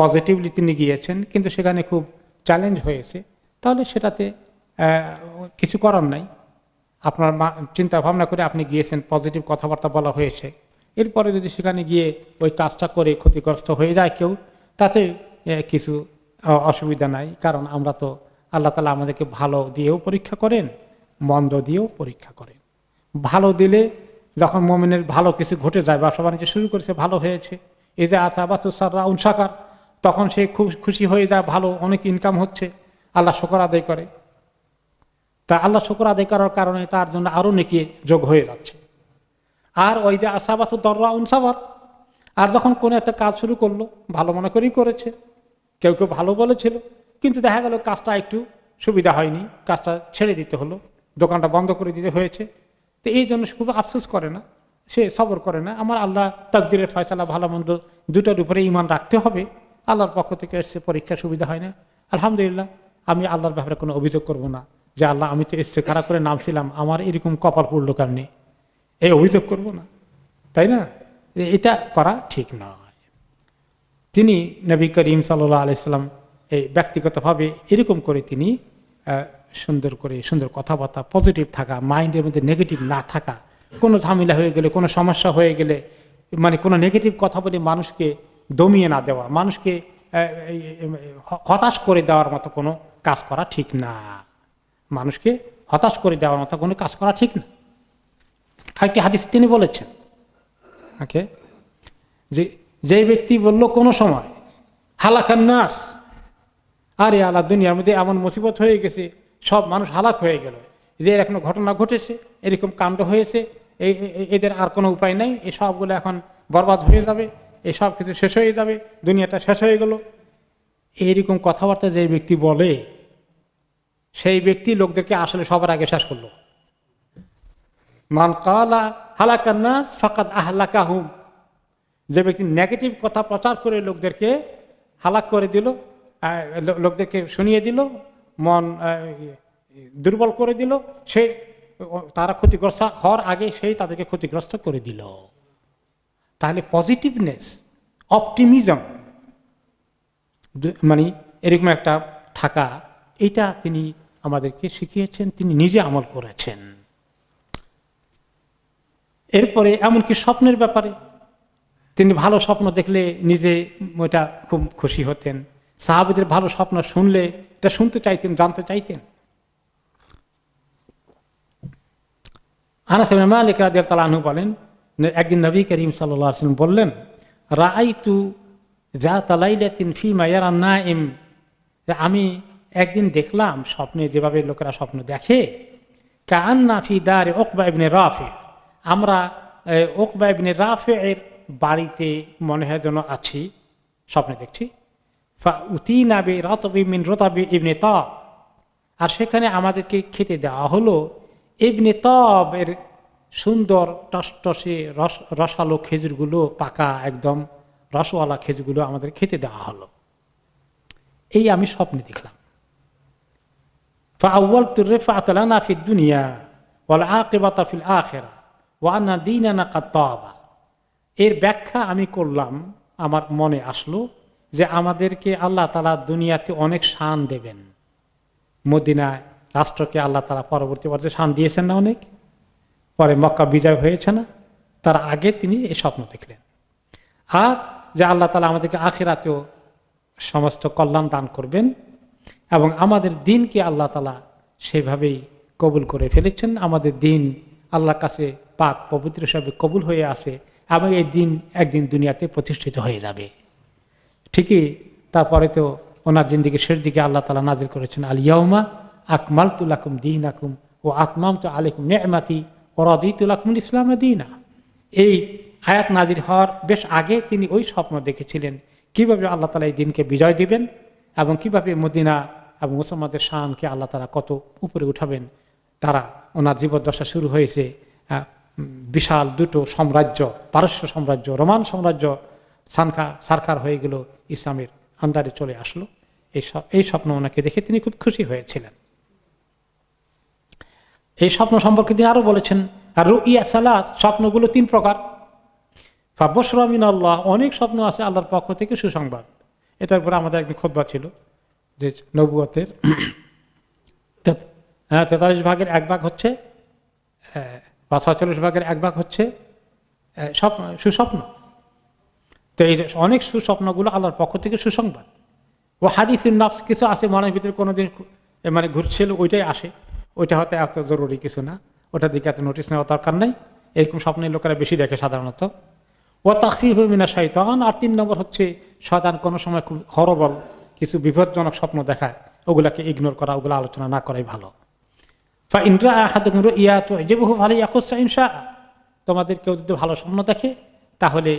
পজিটিভলি তিনি গিয়েছেন কিন্তু সেখানে খুব চ্যালেঞ্জ হয়েছে তাহলে সেটাতে কিছু করার নাই আপনার চিন্তা ভাবনা করে আপনি গিয়েছেন পজিটিভ কথাবার্তা বলা হয়েছে এরপরে যদি সেখানে গিয়ে ওই কাজটা করে ক্ষতিগ্রস্ত হয়ে যায় কেউ তাতে কিছু অসুবিধা নাই কারণ আমরা তো আল্লাহ তালা আমাদেরকে ভালো দিয়েও পরীক্ষা করেন মন্দ দিয়েও পরীক্ষা করেন ভালো দিলে যখন মোমেনের ভালো কিছু ঘটে যায় ব্যবসা বাণিজ্য শুরু করেছে ভালো হয়েছে এই যে আতা বাতুসাররা উনসাকার তখন সে খুব খুশি হয়ে যায় ভালো অনেক ইনকাম হচ্ছে আল্লাহ শকর আদায় করে তা আল্লাহ শকর আদায় করার কারণে তার জন্য আরও নেকিয়ে যোগ হয়ে যাচ্ছে আর ওই যে আসাবাত দররা উনসাবার আর যখন কোনো একটা কাজ শুরু করলো ভালো মনে করেই করেছে কেউ কেউ ভালো বলেছিল কিন্তু দেখা গেল কাজটা একটু সুবিধা হয়নি কাজটা ছেড়ে দিতে হলো দোকানটা বন্ধ করে দিতে হয়েছে তো এই জন্য খুব আফসোস করে না সে সবর করে না আমার আল্লাহ তকদিরের ফয়সালা ভালো মন্দ দুটার উপরে ইমান রাখতে হবে আল্লাহর পক্ষ থেকে এসছে পরীক্ষা সুবিধা হয় না আলহামদুলিল্লাহ আমি আল্লাহর ব্যাপারে কোনো অভিযোগ করব না যে আল্লাহ আমি তো এসছে খারাপ করে নামছিলাম আমার এরকম কপাল পড়লো কারণে এই অভিযোগ করব না তাই না এটা করা ঠিক নয় তিনি নবী করিম সাল্লাহ আলাইসাল্লাম এই ব্যক্তিগতভাবে এরকম করে তিনি সুন্দর করে সুন্দর কথাবার্তা পজিটিভ থাকা মাইন্ডের মধ্যে নেগেটিভ না থাকা কোনো ঝামেলা হয়ে গেলে কোনো সমস্যা হয়ে গেলে মানে কোনো নেগেটিভ কথা বলে মানুষকে দমিয়ে না দেওয়া মানুষকে হতাশ করে দেওয়ার মতো কোনো কাজ করা ঠিক না মানুষকে হতাশ করে দেওয়ার মতো কোনো কাজ করা ঠিক না আরেকটি হাদিস তিনি বলেছেন ওকে যে যে ব্যক্তি বলল কোনো সময় হালাকান নাস আরে আলা দুনিয়ার মধ্যে এমন মুসিবত হয়ে গেছে সব মানুষ হালাক হয়ে গেল যে এরকম ঘটনা ঘটেছে এরকম কাণ্ড হয়েছে এদের আর কোনো উপায় নাই এই সবগুলো এখন বরবাদ হয়ে যাবে সব কিছু শেষ হয়ে যাবে দুনিয়াটা শেষ হয়ে গেল এইরকম কথাবার্তা যে ব্যক্তি বলে সেই ব্যক্তি লোকদেরকে আসলে সবার আগে শেষ করলো মান কালা হালাকান্নাস ফাকাদ কাহুম যে ব্যক্তি নেগেটিভ কথা প্রচার করে লোকদেরকে হালাক করে দিল লোকদেরকে শুনিয়ে দিল মন দুর্বল করে দিল সে তারা ক্ষতিগ্রস্ত হওয়ার আগে সেই তাদেরকে ক্ষতিগ্রস্ত করে দিল তাহলে পজিটিভনেস অপটিমিজম মানে এরকম একটা থাকা এটা তিনি আমাদেরকে শিখিয়েছেন তিনি নিজে আমল করেছেন এরপরে এমনকি স্বপ্নের ব্যাপারে তিনি ভালো স্বপ্ন দেখলে নিজে ওটা খুব খুশি হতেন সাহাবিদের ভালো স্বপ্ন শুনলে এটা শুনতে চাইতেন জানতে চাইতেন আনাস মালিক রাজিয়াল বলেন একদিন নবী করিম সাল্লা সাল্লাম বললেন রাই তু যা তালাইলাতিন ফি মায়ারা না এম আমি একদিন দেখলাম স্বপ্নে যেভাবে লোকেরা স্বপ্ন দেখে কান না নাফি দারে ওকবা ইবনে রাফে আমরা ওকবা ইবনে রাফে এর বাড়িতে মনে হয় যেন আছি স্বপ্নে দেখছি উতি নাবে রত মিন রতাবি ইবনে তব আর সেখানে আমাদেরকে খেতে দেওয়া হলো ইবনে তব এর সুন্দর টসটসে রস রসালো খেজুরগুলো পাকা একদম রসওয়ালা খেজুরগুলো আমাদের খেতে দেওয়া হলো এই আমি স্বপ্নে দেখলাম ফাউল তুরে না ফির দুনিয়া বলে আকেবাতা ফিল আখেরা না দিনানা কাতবা এর ব্যাখ্যা আমি করলাম আমার মনে আসলো যে আমাদেরকে আল্লাহ তালা দুনিয়াতে অনেক শান দেবেন মদিনায় রাষ্ট্রকে আল্লাহ তালা পরবর্তী পর্যায়ে শান দিয়েছেন না অনেক পরে মক্কা বিজয় হয়েছে না তার আগে তিনি এই স্বপ্ন দেখলেন আর যে আল্লাহ তালা আমাদেরকে আখেরাতেও সমস্ত কল্যাণ দান করবেন এবং আমাদের দিনকে আল্লাহ তালা সেভাবেই কবুল করে ফেলেছেন আমাদের দিন আল্লাহর কাছে পাক পবিত্র হিসাবে কবুল হয়ে আছে এবং এই দিন একদিন দুনিয়াতে প্রতিষ্ঠিত হয়ে যাবে ঠিকই তারপরে তো ওনার জিন্দিকে শেষ দিকে আল্লাহ তালা নাজির করেছেন আলিয়াউমা আকমাল তুল আকুম দিন আকুম ও আত্মাম তো আলেকুম নেমাতি ওরাদিতুলাকুমুল ইসলাম দিনা এই আয়াত নাজির হওয়ার বেশ আগে তিনি ওই স্বপ্ন দেখেছিলেন কিভাবে আল্লাহ তালা এই দিনকে বিজয় দিবেন এবং কিভাবে মদিনা এবং মুসলমানদের শানকে আল্লাহ তালা কত উপরে উঠাবেন তারা ওনার জীবদ্দশা শুরু হয়েছে বিশাল দুটো সাম্রাজ্য পারস্য সাম্রাজ্য রোমান সাম্রাজ্য সানখা সারখার হয়ে গেল ইসলামের আন্ডারে চলে আসলো এই এই স্বপ্ন ওনাকে দেখে তিনি খুব খুশি হয়েছিলেন এই স্বপ্ন সম্পর্কে তিনি আরও বলেছেন আর রু ইয়া স্বপ্নগুলো তিন প্রকার ফাবসরমিন আল্লাহ অনেক স্বপ্ন আছে আল্লাহর পক্ষ থেকে সুসংবাদ এটার উপরে আমাদের একদিন খোদ্া ছিল যে নবুয়তের হ্যাঁ, তেতাল্লিশ ভাগের এক ভাগ হচ্ছে হ্যাঁ, বা ছয়চল্লিশ ভাগের এক ভাগ হচ্ছে স্বপ্ন সুস্বপ্ন তো এই অনেক সুস্বপ্নগুলো আল্লাহর পক্ষ থেকে সুসংবাদ ও হাদিসের নাফস কিছু আছে মনের ভিতরে কোনো দিন মানে ঘুরছিল ওইটাই আসে ওইটা হয়তো এত জরুরি কিছু না ওটার দিকে এত নোটিশ নেওয়া দরকার নেই এরকম স্বপ্নের লোকেরা বেশি দেখে সাধারণত ও তাকফিফ হুমিনা শয়তান আর তিন নম্বর হচ্ছে শয়তান কোনো সময় খুব হরবল কিছু বিপজ্জনক স্বপ্ন দেখায় ওগুলাকে ইগনোর করা ওগুলো আলোচনা না করাই ভালো ইন্দ্রা ইয়া তো যে বহু ভালো তোমাদের কেউ যদি ভালো স্বপ্ন দেখে তাহলে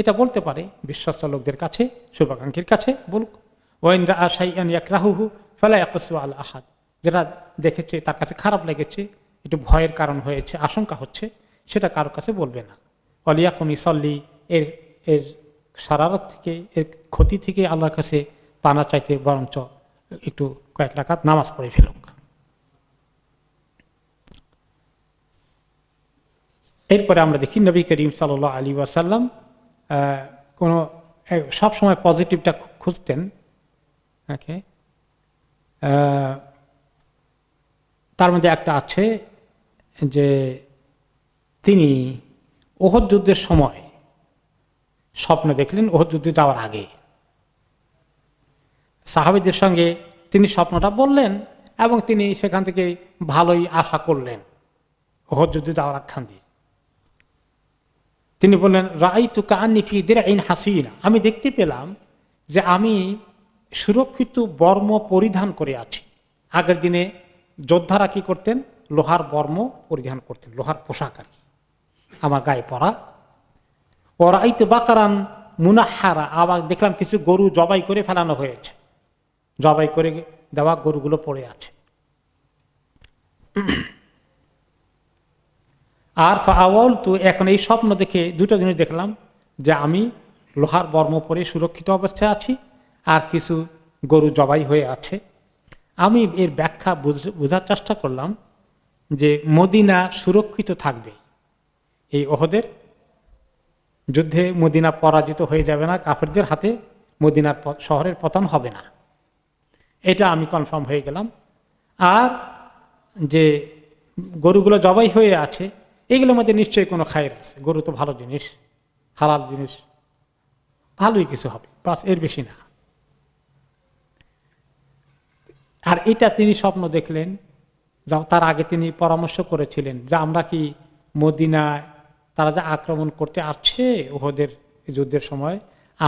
এটা বলতে পারে বিশ্বস্ত লোকদের কাছে শুভাকাঙ্ক্ষীর কাছে বলুক ইন্দ্রা আশাই ইয়ান ইয়াক রাহু ফালা ইয়াকুসু আল আহাদ যেটা দেখেছে তার কাছে খারাপ লেগেছে একটু ভয়ের কারণ হয়েছে আশঙ্কা হচ্ছে সেটা কারোর কাছে বলবে না অলিয়া সল্লি এর এর সারারত থেকে এর ক্ষতি থেকে আল্লাহর কাছে পানা চাইতে বরঞ্চ একটু কয়েক লাখাত নামাজ পড়ে ফেলুক এরপরে আমরা দেখি নবী করিম সাল আলী ওয়াসাল্লাম কোনো সবসময় পজিটিভটা খুঁজতেন ওকে তার মধ্যে একটা আছে যে তিনি ওহর যুদ্ধের সময় স্বপ্ন দেখলেন ওহদ যুদ্ধে যাওয়ার আগে সাহাবিদের সঙ্গে তিনি স্বপ্নটা বললেন এবং তিনি সেখান থেকে ভালোই আশা করলেন ওহর যুদ্ধে যাওয়ার আখ্যান দিয়ে তিনি বললেন রাই তু কানিফি দের আইন হাসিনা আমি দেখতে পেলাম যে আমি সুরক্ষিত বর্ম পরিধান করে আছি আগের দিনে যোদ্ধারা কী করতেন লোহার বর্ম পরিধান করতেন লোহার পোশাক আর কি আমার গায়ে পরা ওরা এই তো বাকারান মুনাহারা আবার দেখলাম কিছু গরু জবাই করে ফেলানো হয়েছে জবাই করে দেওয়া গরুগুলো পড়ে আছে আর আওয়াল তো এখন এই স্বপ্ন দেখে দুটো জিনিস দেখলাম যে আমি লোহার বর্ম পরে সুরক্ষিত অবস্থায় আছি আর কিছু গরু জবাই হয়ে আছে আমি এর ব্যাখ্যা বোঝার চেষ্টা করলাম যে মদিনা সুরক্ষিত থাকবে এই ওহদের যুদ্ধে মদিনা পরাজিত হয়ে যাবে না কাফেরদের হাতে মদিনার শহরের পতন হবে না এটা আমি কনফার্ম হয়ে গেলাম আর যে গরুগুলো জবাই হয়ে আছে এগুলোর মধ্যে নিশ্চয়ই কোনো খায়ের আছে গরু তো ভালো জিনিস হালাল জিনিস ভালোই কিছু হবে বাস এর বেশি না আর এটা তিনি স্বপ্ন দেখলেন যা তার আগে তিনি পরামর্শ করেছিলেন যে আমরা কি মদিনায় তারা যে আক্রমণ করতে আসছে ওহদের যুদ্ধের সময়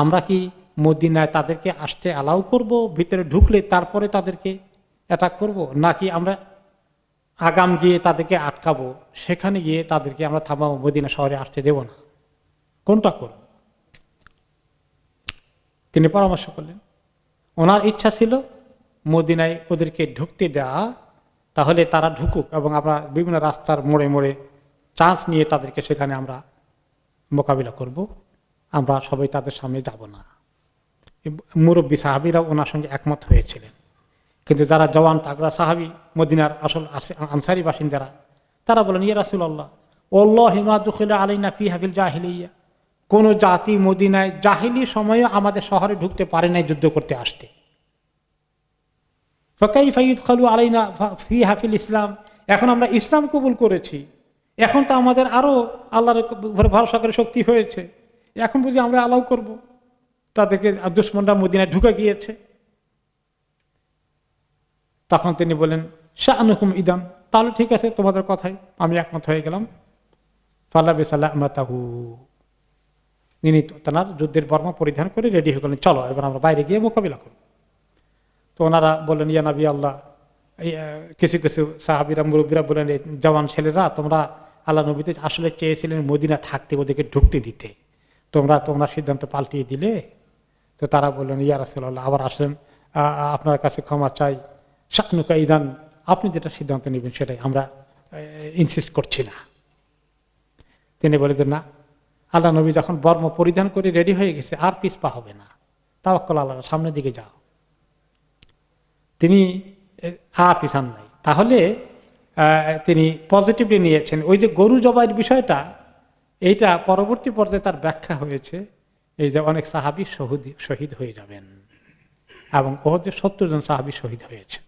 আমরা কি মদিনায় তাদেরকে আসতে অ্যালাউ করব ভিতরে ঢুকলে তারপরে তাদেরকে অ্যাটাক করব নাকি আমরা আগাম গিয়ে তাদেরকে আটকাবো সেখানে গিয়ে তাদেরকে আমরা থামাবো মদিনা শহরে আসতে দেব না কোনটা করব তিনি পরামর্শ করলেন ওনার ইচ্ছা ছিল মদিনায় ওদেরকে ঢুকতে দেওয়া তাহলে তারা ঢুকুক এবং আমরা বিভিন্ন রাস্তার মোড়ে মোড়ে চান্স নিয়ে তাদেরকে সেখানে আমরা মোকাবিলা করব আমরা সবাই তাদের সামনে যাব না মুরব্বী সাহাবিরা ওনার সঙ্গে একমত হয়েছিলেন কিন্তু যারা জওয়ান তাগরা সাহাবি মদিনার আসল আনসারি বাসিন্দারা তারা বলেন ইয়ে রাসুল আল্লাহ অল্লাহ হিমা দুখিল আলী নাফি হাবিল জাহিলিয়া কোনো জাতি মদিনায় জাহিলি সময়ে আমাদের শহরে ঢুকতে পারে নাই যুদ্ধ করতে আসতে ফকাই খালু আলাইনা ফি হাফিল ইসলাম এখন আমরা ইসলাম কবুল করেছি এখন তো আমাদের আরও আল্লাহর ভরসা করে শক্তি হয়েছে এখন বুঝি আমরা আলাউ করব। তাদেরকে দুশ্মনরা মদিনায় ঢুকে গিয়েছে তখন তিনি বলেন শাহ আনুকুম ইদাম তাহলে ঠিক আছে তোমাদের কথাই আমি একমত হয়ে গেলাম ফাল্লা বেসাল্লাহ মাতাহু তিনি তার যুদ্ধের বর্মা পরিধান করে রেডি হয়ে গেলেন চলো এবার আমরা বাইরে গিয়ে মোকাবিলা করবো তো ওনারা বললেন ইয়া নাবি আল্লাহ কিছু কিছু সাহাবিরা মুরব্বীরা বলেন জওয়ান ছেলেরা তোমরা আল্লাহ নবীতে আসলে চেয়েছিলেন মদিনা থাকতে ওদেরকে ঢুকতে দিতে তোমরা তোমরা সিদ্ধান্ত পাল্টিয়ে দিলে তো তারা বললেন ইয়া রাসুল্লাহ আবার আসলেন আপনার কাছে ক্ষমা চাই শাকনুকা ইদান আপনি যেটা সিদ্ধান্ত নেবেন সেটাই আমরা ইনসিস্ট করছি না তিনি বলে না আল্লাহ নবী যখন বর্ম পরিধান করে রেডি হয়ে গেছে আর পা হবে না তাওয়াক্কল আল্লাহ সামনের দিকে যাও তিনি হা পিছান নাই তাহলে তিনি পজিটিভলি নিয়েছেন ওই যে গরু জবাইয়ের বিষয়টা এইটা পরবর্তী পর্যায়ে তার ব্যাখ্যা হয়েছে এই যে অনেক সাহাবি শহীদ শহীদ হয়ে যাবেন এবং ও সত্তর জন সাহাবি শহীদ হয়েছে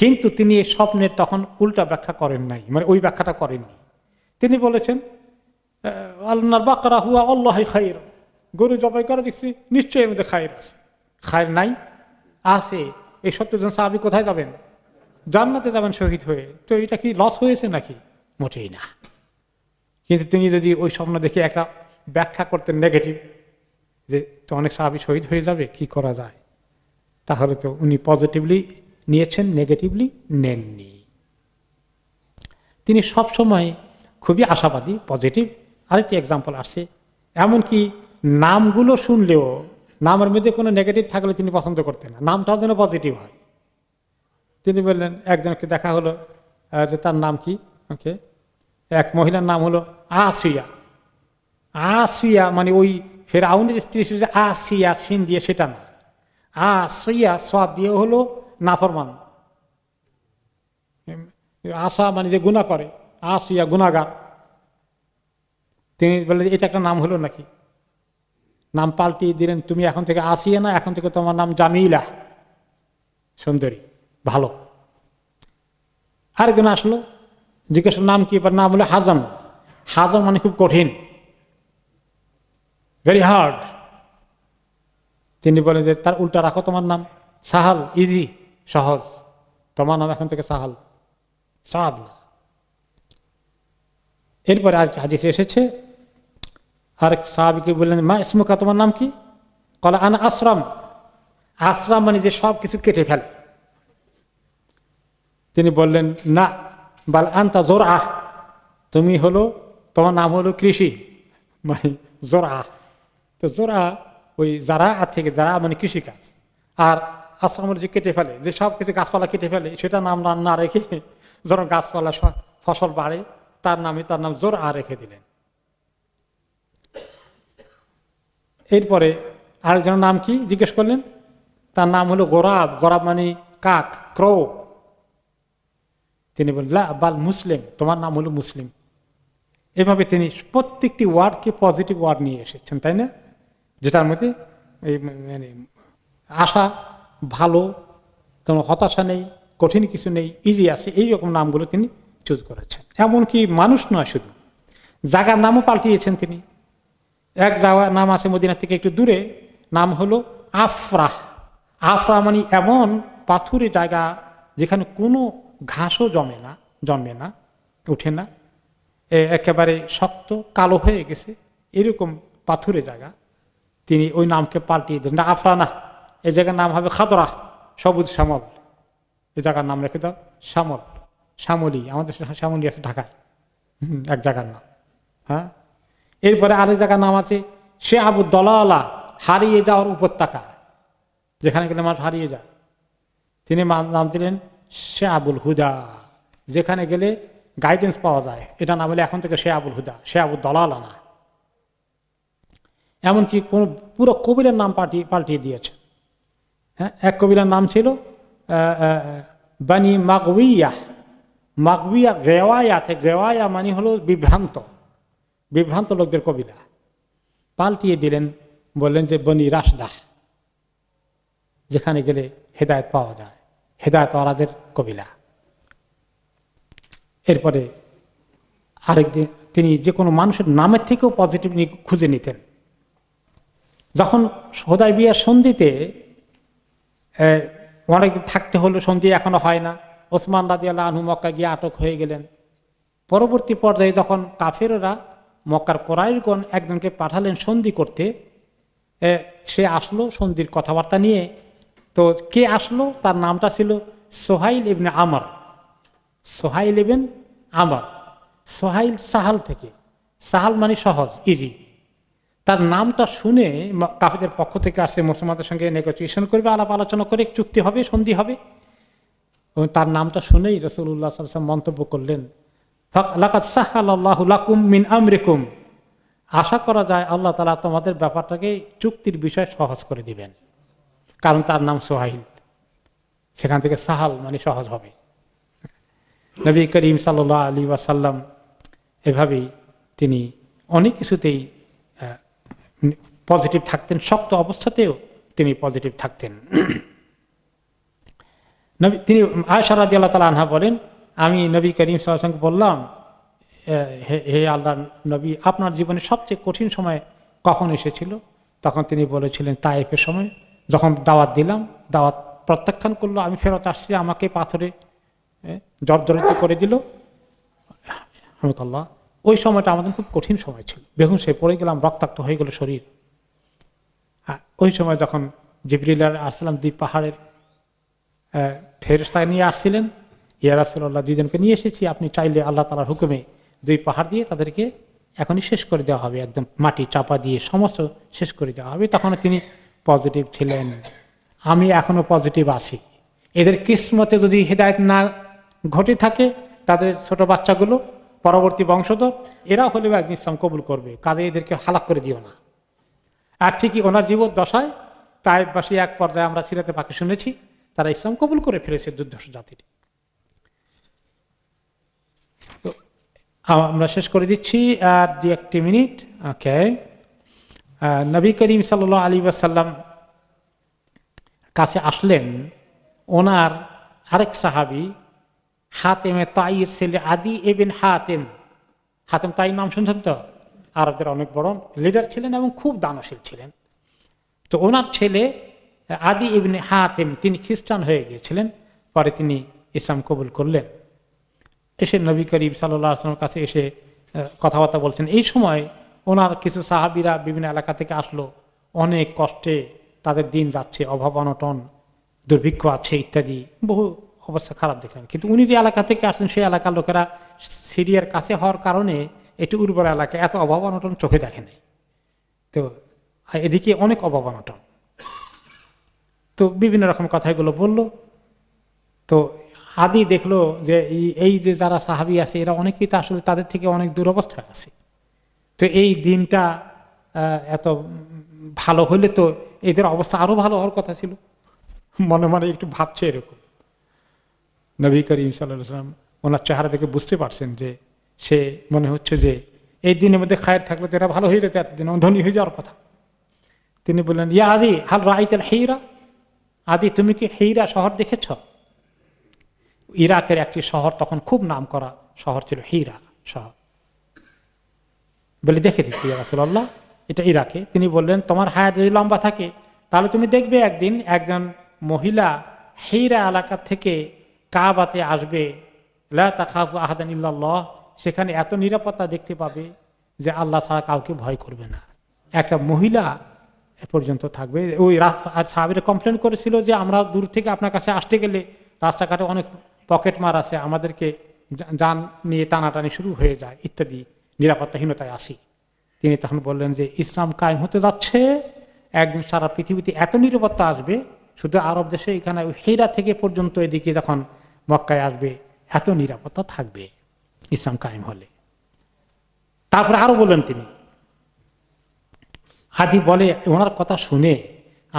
কিন্তু তিনি এই স্বপ্নের তখন উল্টা ব্যাখ্যা করেন নাই মানে ওই ব্যাখ্যাটা করেননি তিনি বলেছেন আল্লাহ বাকরা হুয়া অল্লাহ খাইর গরু জবাই করা দেখছি নিশ্চয়ই আমাদের খায়ের আছে খায়ের নাই আছে এই সত্যজন সাহাবি কোথায় যাবেন জান্নাতে যাবেন শহীদ হয়ে তো এটা কি লস হয়েছে নাকি মোটেই না কিন্তু তিনি যদি ওই স্বপ্ন দেখে একটা ব্যাখ্যা করতেন নেগেটিভ যে তো অনেক সাহাবি শহীদ হয়ে যাবে কি করা যায় তাহলে তো উনি পজিটিভলি নিয়েছেন নেগেটিভলি নেননি তিনি সবসময় খুবই আশাবাদী পজিটিভ আরেকটি এক্সাম্পল আসছে এমনকি নামগুলো শুনলেও নামের মধ্যে কোনো নেগেটিভ থাকলে তিনি পছন্দ করতেন না নামটাও যেন পজিটিভ হয় তিনি বললেন একজনকে দেখা হলো যে তার নাম কি ওকে এক মহিলার নাম হলো আসুইয়া আসুইয়া মানে ওই আউনের স্ত্রী যে আসিয়া সিন দিয়ে সেটা না আসইয়া সাদ দিয়ে হলো নাফরমান আসা মানে যে গুণা করে আসুইয়া গুণাগার তিনি বললেন এটা একটা নাম হলো নাকি নাম পাল্টিয়ে দিলেন তুমি এখন থেকে আসিয়ে না এখন থেকে তোমার নাম জামিলা সুন্দরী ভালো আরেকজন আসলো জিজ্ঞেস নাম কি নাম হলো হাজন হাজন মানে খুব কঠিন ভেরি হার্ড তিনি বলেন যে তার উল্টা রাখো তোমার নাম সাহাল ইজি সহজ তোমার নাম এখন থেকে সাহাল সাহাব এরপরে আর হাজি এসেছে আরেক সাহাবিকে বললেন মা ইসমুকা তোমার নাম কি কলা আনা আশ্রম আশ্রম মানে যে সব কিছু কেটে ফেলে তিনি বললেন না বাল আনতা জোর আহ তুমি হলো তোমার নাম হলো কৃষি মানে জোর আহ তো জোর আহ ওই যারা আর থেকে যারা মানে কৃষিকাজ আর আশ্রম যে কেটে ফেলে যে সব কিছু গাছপালা কেটে ফেলে সেটা নাম না রেখে যখন গাছপালা ফসল বাড়ে তার নামে তার নাম জোর আহ রেখে দিলেন এরপরে আরেকজনের নাম কি জিজ্ঞেস করলেন তার নাম হলো গোরাব গোরাব মানে কাক ক্রো তিনি বললেন বাল মুসলিম তোমার নাম হলো মুসলিম এভাবে তিনি প্রত্যেকটি ওয়ার্ডকে পজিটিভ ওয়ার্ড নিয়ে এসেছেন তাই না যেটার মধ্যে এই মানে আশা ভালো কোনো হতাশা নেই কঠিন কিছু নেই ইজি আছে এই রকম নামগুলো তিনি চুজ করেছেন এমনকি মানুষ নয় শুধু জাগার নামও পাল্টিয়েছেন তিনি এক যাওয়া নাম আছে মদিনা থেকে একটু দূরে নাম হলো আফরাহ আফরা মানে এমন পাথুরে জায়গা যেখানে কোনো ঘাসও জমে না জমে না ওঠে না একেবারে শক্ত কালো হয়ে গেছে এরকম পাথুরে জায়গা তিনি ওই নামকে পাল্টিয়ে দেন না আফরা না এই জায়গার নাম হবে খাদরা সবুজ শ্যামল এই জায়গার নাম রেখে দাও শ্যামল শ্যামলি আমাদের শ্যামলি আছে ঢাকায় এক জায়গার নাম হ্যাঁ এরপরে আরেক জায়গার নাম আছে সে আবু দলালা হারিয়ে যাওয়ার উপত্যকা যেখানে গেলে মানুষ হারিয়ে যায় তিনি নাম দিলেন সে আবুল হুদা যেখানে গেলে গাইডেন্স পাওয়া যায় এটা না বলে এখন থেকে সে আবুল হুদা সে আবুল দলালা না এমনকি কোনো পুরো কবিরের নাম পাল্টিয়ে পাল্টিয়ে দিয়েছে হ্যাঁ এক কবিরের নাম ছিল বানি মাগউইয়া মাগউইয়া গেওয়ায়া থেকে গেওয়ায়া মানে হলো বিভ্রান্ত বিভ্রান্ত লোকদের কবিরা পাল্টিয়ে দিলেন বললেন যে বনি রাসদাহ যেখানে গেলে হেদায়ত পাওয়া যায় হেদায়ত আলাদের কবিলা এরপরে আরেকদিন তিনি যে কোনো মানুষের নামের থেকেও পজিটিভ খুঁজে নিতেন যখন হোদায় বিয়ার সন্ধিতে অনেক থাকতে হলো সন্ধি এখনো হয় না ওসমান রাজিয়াল্লাহ আনু মক্কা গিয়ে আটক হয়ে গেলেন পরবর্তী পর্যায়ে যখন কাফেররা মক্কার কোরাইশগণ একজনকে পাঠালেন সন্ধি করতে সে আসলো সন্ধির কথাবার্তা নিয়ে তো কে আসলো তার নামটা ছিল সোহাইল ইবনে আমার সোহাইল ইবেন আমার সোহাইল সাহাল থেকে সাহাল মানে সহজ ইজি তার নামটা শুনে কাফিদের পক্ষ থেকে আসছে মুসলমানদের সঙ্গে নেগোসিয়েশন করবে আলাপ আলোচনা করে চুক্তি হবে সন্ধি হবে এবং তার নামটা শুনেই রসুল্লাহ সাল্লাম মন্তব্য করলেন মিন আমরিকুম আশা করা যায় আল্লাহ তালা তোমাদের ব্যাপারটাকে চুক্তির বিষয় সহজ করে দিবেন কারণ তার নাম সোহাইল সেখান থেকে সাহাল মানে সহজ হবে নবী করিম সাল্লাহ আলী ওয়াসাল্লাম এভাবেই তিনি অনেক কিছুতেই পজিটিভ থাকতেন শক্ত অবস্থাতেও তিনি পজিটিভ থাকতেন তিনি আয়সারাদি আল্লাহ তালা আনহা বলেন আমি নবী করিম সাহসঙ্গ বললাম হে আল্লাহ নবী আপনার জীবনে সবচেয়ে কঠিন সময় কখন এসেছিল তখন তিনি বলেছিলেন তাইফের সময় যখন দাওয়াত দিলাম দাওয়াত প্রত্যাখ্যান করলো আমি ফেরত আসছি আমাকে পাথরে জর্জরিত করে দিল হামিদুল্লাহ ওই সময়টা আমাদের খুব কঠিন সময় ছিল বেগুন সে পড়ে গেলাম রক্তাক্ত হয়ে গেল শরীর ওই সময় যখন জিবরিল আসলাম দুই পাহাড়ের ফেরস্তায় নিয়ে আসছিলেন ইয়া দুইজনকে নিয়ে এসেছি আপনি চাইলে আল্লাহ তালার হুকুমে দুই পাহাড় দিয়ে তাদেরকে এখনই শেষ করে দেওয়া হবে একদম মাটি চাপা দিয়ে সমস্ত শেষ করে দেওয়া হবে তখন তিনি পজিটিভ ছিলেন আমি এখনও পজিটিভ আছি এদের কিসমতে যদি হেদায়ত না ঘটে থাকে তাদের ছোট বাচ্চাগুলো পরবর্তী বংশধর এরা হলেও একদিন ইসলাম কবুল করবে কাজে এদেরকে হালাক করে দিও না আর ঠিকই ওনার জীবন দশায় তাইবাসী এক পর্যায়ে আমরা সিরাতে পাখি শুনেছি তারা ইসলাম কবুল করে ফেলেছে দুর্ধর্ষ জাতিটি তো আমরা শেষ করে দিচ্ছি আর দু একটি মিনিট ওকে নবী করিম সাল আলী ওয়াসাল্লাম কাছে আসলেন ওনার আরেক সাহাবি হাতেমে তাইয়ের ছেলে আদি এবিন হাতেম হাতেম তাই নাম শুনছেন তো আরবদের অনেক বড় লিডার ছিলেন এবং খুব দানশীল ছিলেন তো ওনার ছেলে আদি ইবনে হাতেম তিনি খ্রিস্টান হয়ে গিয়েছিলেন পরে তিনি ইসলাম কবুল করলেন এসে নবী করিম সাল্লাহ আসলামের কাছে এসে কথাবার্তা বলছেন এই সময় ওনার কিছু সাহাবিরা বিভিন্ন এলাকা থেকে আসলো অনেক কষ্টে তাদের দিন যাচ্ছে অভাব অনটন দুর্ভিক্ষ আছে ইত্যাদি বহু অবস্থা খারাপ দেখলেন কিন্তু উনি যে এলাকা থেকে আসছেন সেই এলাকার লোকেরা সিরিয়ার কাছে হওয়ার কারণে এটি উর্বর এলাকা এত অভাব অনটন চোখে দেখে নেই তো এদিকে অনেক অভাব অনটন তো বিভিন্ন রকম কথাগুলো বলল তো আদি দেখলো যে এই যে যারা সাহাবি আছে এরা অনেকেই তো আসলে তাদের থেকে অনেক দুরবস্থায় আছে তো এই দিনটা এত ভালো হলে তো এদের অবস্থা আরও ভালো হওয়ার কথা ছিল মনে মনে একটু ভাবছে এরকম নবী করিম সাল্লাম ওনার চেহারা থেকে বুঝতে পারছেন যে সে মনে হচ্ছে যে এই দিনের মধ্যে খায়ের থাকলে তো এরা ভালো হয়ে যেত এতদিন ধনী হয়ে যাওয়ার কথা তিনি বললেন ইয়া আদি হাল রাইতাল হেইরা আদি তুমি কি হেইরা শহর দেখেছ ইরাকের একটি শহর তখন খুব নাম করা শহর ছিল হীরা শহর বলে দেখেছি প্রিয় রাসুল্লাহ এটা ইরাকে তিনি বললেন তোমার হায়াত যদি লম্বা থাকে তাহলে তুমি দেখবে একদিন একজন মহিলা হেইরা এলাকা থেকে কাবাতে আসবে লাখাবু আহাদান ইল্লাহ সেখানে এত নিরাপত্তা দেখতে পাবে যে আল্লাহ ছাড়া কাউকে ভয় করবে না একটা মহিলা এ পর্যন্ত থাকবে ওই আর সাহাবিরা কমপ্লেন করেছিল যে আমরা দূর থেকে আপনার কাছে আসতে গেলে রাস্তাঘাটে অনেক পকেট মার আছে আমাদেরকে যান নিয়ে টানাটানি শুরু হয়ে যায় ইত্যাদি নিরাপত্তাহীনতায় আসি তিনি তখন বললেন যে ইসলাম কায়েম হতে যাচ্ছে একদিন সারা পৃথিবীতে এত নিরাপত্তা আসবে শুধু আরব দেশে এখানে হেরা থেকে পর্যন্ত এদিকে যখন মক্কায় আসবে এত নিরাপত্তা থাকবে ইসলাম কায়েম হলে তারপরে আরও বললেন তিনি আদি বলে ওনার কথা শুনে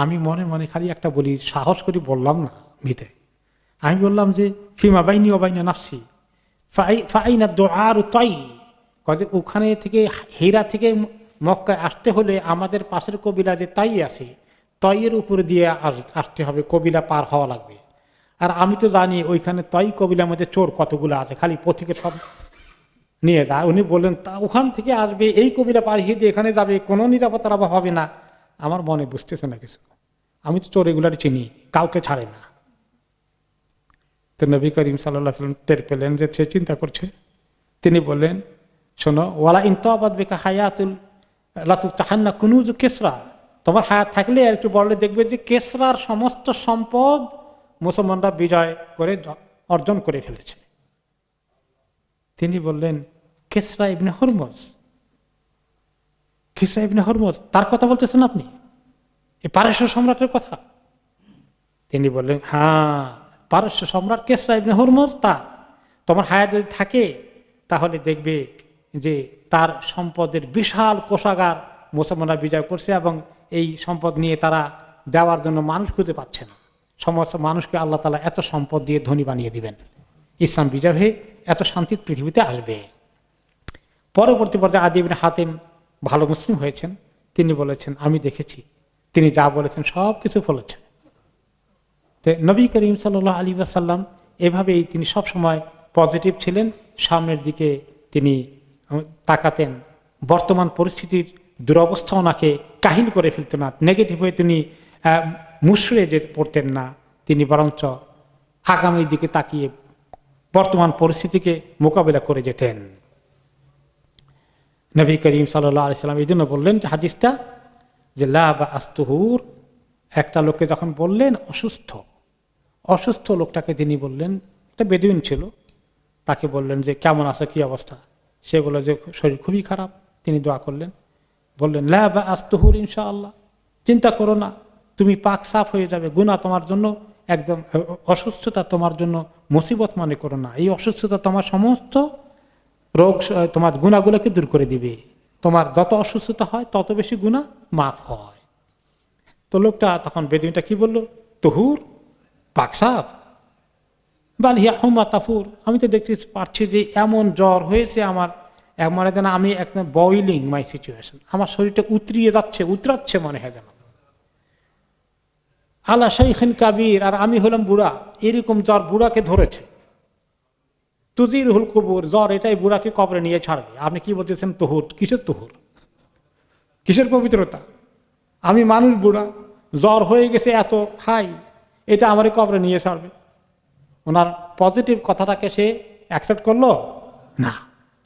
আমি মনে মনে খালি একটা বলি সাহস করে বললাম না ভিতরে আমি বললাম যে ফিমা বাইনি অবাইনা নাফসি ফাইনা দোয়ার তাই কাজে ওখানে থেকে হীরা থেকে মক্কায় আসতে হলে আমাদের পাশের কবিলা যে তাই আছে তয়ের উপরে দিয়ে আসতে হবে কবিলা পার হওয়া লাগবে আর আমি তো জানি ওইখানে তই কবিলার মধ্যে চোর কতগুলো আছে খালি পথিকে সব নিয়ে যায় উনি বললেন তা ওখান থেকে আসবে এই কবিরা পার দিয়ে এখানে যাবে কোনো নিরাপত্তার অভাব হবে না আমার মনে বুঝতেছে না কিছু আমি তো চোর এগুলারই চিনি কাউকে ছাড়ে না তো নবী করিম সাল্লাহ সাল্লাম টের পেলেন যে সে চিন্তা করছে তিনি বললেন শোনো ওয়ালা ইনতাবাদ বেকা হায়াতুল লাতু তাহান্না কুনুজ কেসরা তোমার হায়াত থাকলে আর একটু বললে দেখবে যে কেসরার সমস্ত সম্পদ মুসলমানরা বিজয় করে অর্জন করে ফেলেছে তিনি বললেন কেসরা ইবনে হরমজ কেসরা ইবনে হরমজ তার কথা বলতেছেন আপনি এ পারস্য সম্রাটের কথা তিনি বললেন হ্যাঁ পারস্য সম্রাট কেসরা ইবনে হরমজ তা তোমার হায়া যদি থাকে তাহলে দেখবে যে তার সম্পদের বিশাল কোষাগার মুসলমানরা বিজয় করছে এবং এই সম্পদ নিয়ে তারা দেওয়ার জন্য মানুষ খুঁজে পাচ্ছে না সমস্ত মানুষকে আল্লাহ তালা এত সম্পদ দিয়ে ধনী বানিয়ে দিবেন ইসলাম বিজয় হয়ে এত শান্তি পৃথিবীতে আসবে পরবর্তী পর্যায়ে আদিবিন হাতেম ভালো মুসলিম হয়েছেন তিনি বলেছেন আমি দেখেছি তিনি যা বলেছেন সব কিছু ফলেছেন তো নবী করিম সাল্লাহ আলী আসাল্লাম এভাবেই তিনি সবসময় পজিটিভ ছিলেন সামনের দিকে তিনি তাকাতেন বর্তমান পরিস্থিতির দুরবস্থা ওনাকে কাহিল করে ফেলতেন না নেগেটিভ হয়ে তিনি মুশড়ে যে পড়তেন না তিনি বরঞ্চ আগামীর দিকে তাকিয়ে বর্তমান পরিস্থিতিকে মোকাবিলা করে যেতেন নবী করিম সাল্লাহ আলি সাল্লাম এই জন্য বললেন যে হাদিসটা যে লাভ আস্তুহুর একটা লোককে যখন বললেন অসুস্থ অসুস্থ লোকটাকে তিনি বললেন একটা বেদুইন ছিল তাকে বললেন যে কেমন আছো কী অবস্থা সে বলল যে শরীর খুবই খারাপ তিনি দোয়া করলেন বললেন লা বা আস্তহুর আল্লাহ চিন্তা করো না তুমি পাক সাফ হয়ে যাবে গুণা তোমার জন্য একদম অসুস্থতা তোমার জন্য মুসিবত মনে করো না এই অসুস্থতা তোমার সমস্ত রোগ তোমার গুণাগুলোকে দূর করে দিবে তোমার যত অসুস্থতা হয় তত বেশি গুণা মাফ হয় তো লোকটা তখন বেদুনটা কি বলল তহুর পাকসাপ বাল হিয়া হুমা তাফুর আমি তো দেখতে পাচ্ছি যে এমন জ্বর হয়েছে আমার মনে যেন আমি একদম বয়লিং মাই সিচুয়েশন আমার শরীরটা উতরিয়ে যাচ্ছে উতরাচ্ছে মনে হয় যেন আলা শৈখিন কাবির আর আমি হলাম বুড়া এরকম জ্বর বুড়াকে ধরেছে তুজির হুল কবুর জ্বর এটাই বুড়াকে কবরে নিয়ে ছাড়বে আপনি কি বলতেছেন তহুর কিসের তহুর কিসের পবিত্রতা আমি মানুষ বুড়া জ্বর হয়ে গেছে এত হাই এটা আমার কবরে নিয়ে সরবে ওনার পজিটিভ কথাটাকে সে অ্যাকসেপ্ট করলো না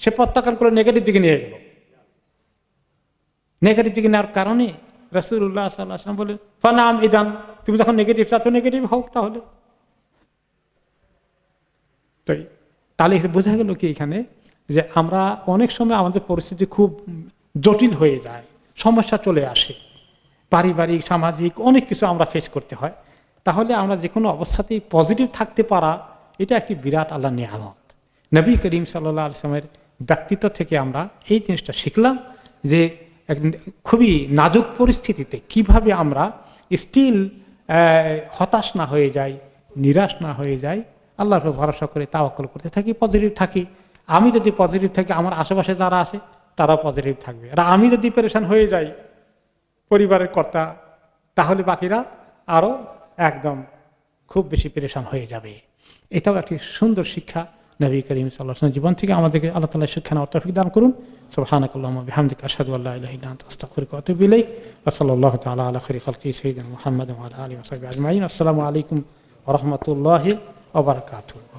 সে প্রত্যাখ্যান করে নেগেটিভ দিকে নিয়ে গেল নেগেটিভ দিকে নেওয়ার কারণে রসুল্লাহ সাল্লাহ বলে ফানাম ইদান তুমি যখন নেগেটিভ চাচ্ছ নেগেটিভ হোক তাহলে তো তাহলে বোঝা গেল কি এখানে যে আমরা অনেক সময় আমাদের পরিস্থিতি খুব জটিল হয়ে যায় সমস্যা চলে আসে পারিবারিক সামাজিক অনেক কিছু আমরা ফেস করতে হয় তাহলে আমরা যে কোনো অবস্থাতেই পজিটিভ থাকতে পারা এটা একটি বিরাট আল্লাহ নিয়ামত নবী করিম সাল্লাহ আলসালামের ব্যক্তিত্ব থেকে আমরা এই জিনিসটা শিখলাম যে এক খুবই নাজুক পরিস্থিতিতে কিভাবে আমরা স্টিল হতাশ না হয়ে যাই নিরাশ না হয়ে যাই আল্লাহর ভরসা করে তাওয়াক্কল করতে থাকি পজিটিভ থাকি আমি যদি পজিটিভ থাকি আমার আশেপাশে যারা আছে তারা পজিটিভ থাকবে আর আমি যদি প্রেশান হয়ে যাই পরিবারের কর্তা তাহলে বাকিরা আরও একদম খুব বেশি পেরেশান হয়ে যাবে এটাও একটি সুন্দর শিক্ষা নবী করিম সাল্লাহ জীবন থেকে আমাদেরকে আল্লাহ তালা শিক্ষা নেওয়ার তফিক দান করুন সোহানকাল্লাহামদিক আসাদু আল্লাহ আস্তফরকাতবিলাই আসসালাল্লাহ তালা আল্লাহ খরি খলকি সঈদ মোহাম্মদ আলী ওসাইব আজমাইন আসসালামু আলাইকুম রহমতুল্লাহ ওবরকাত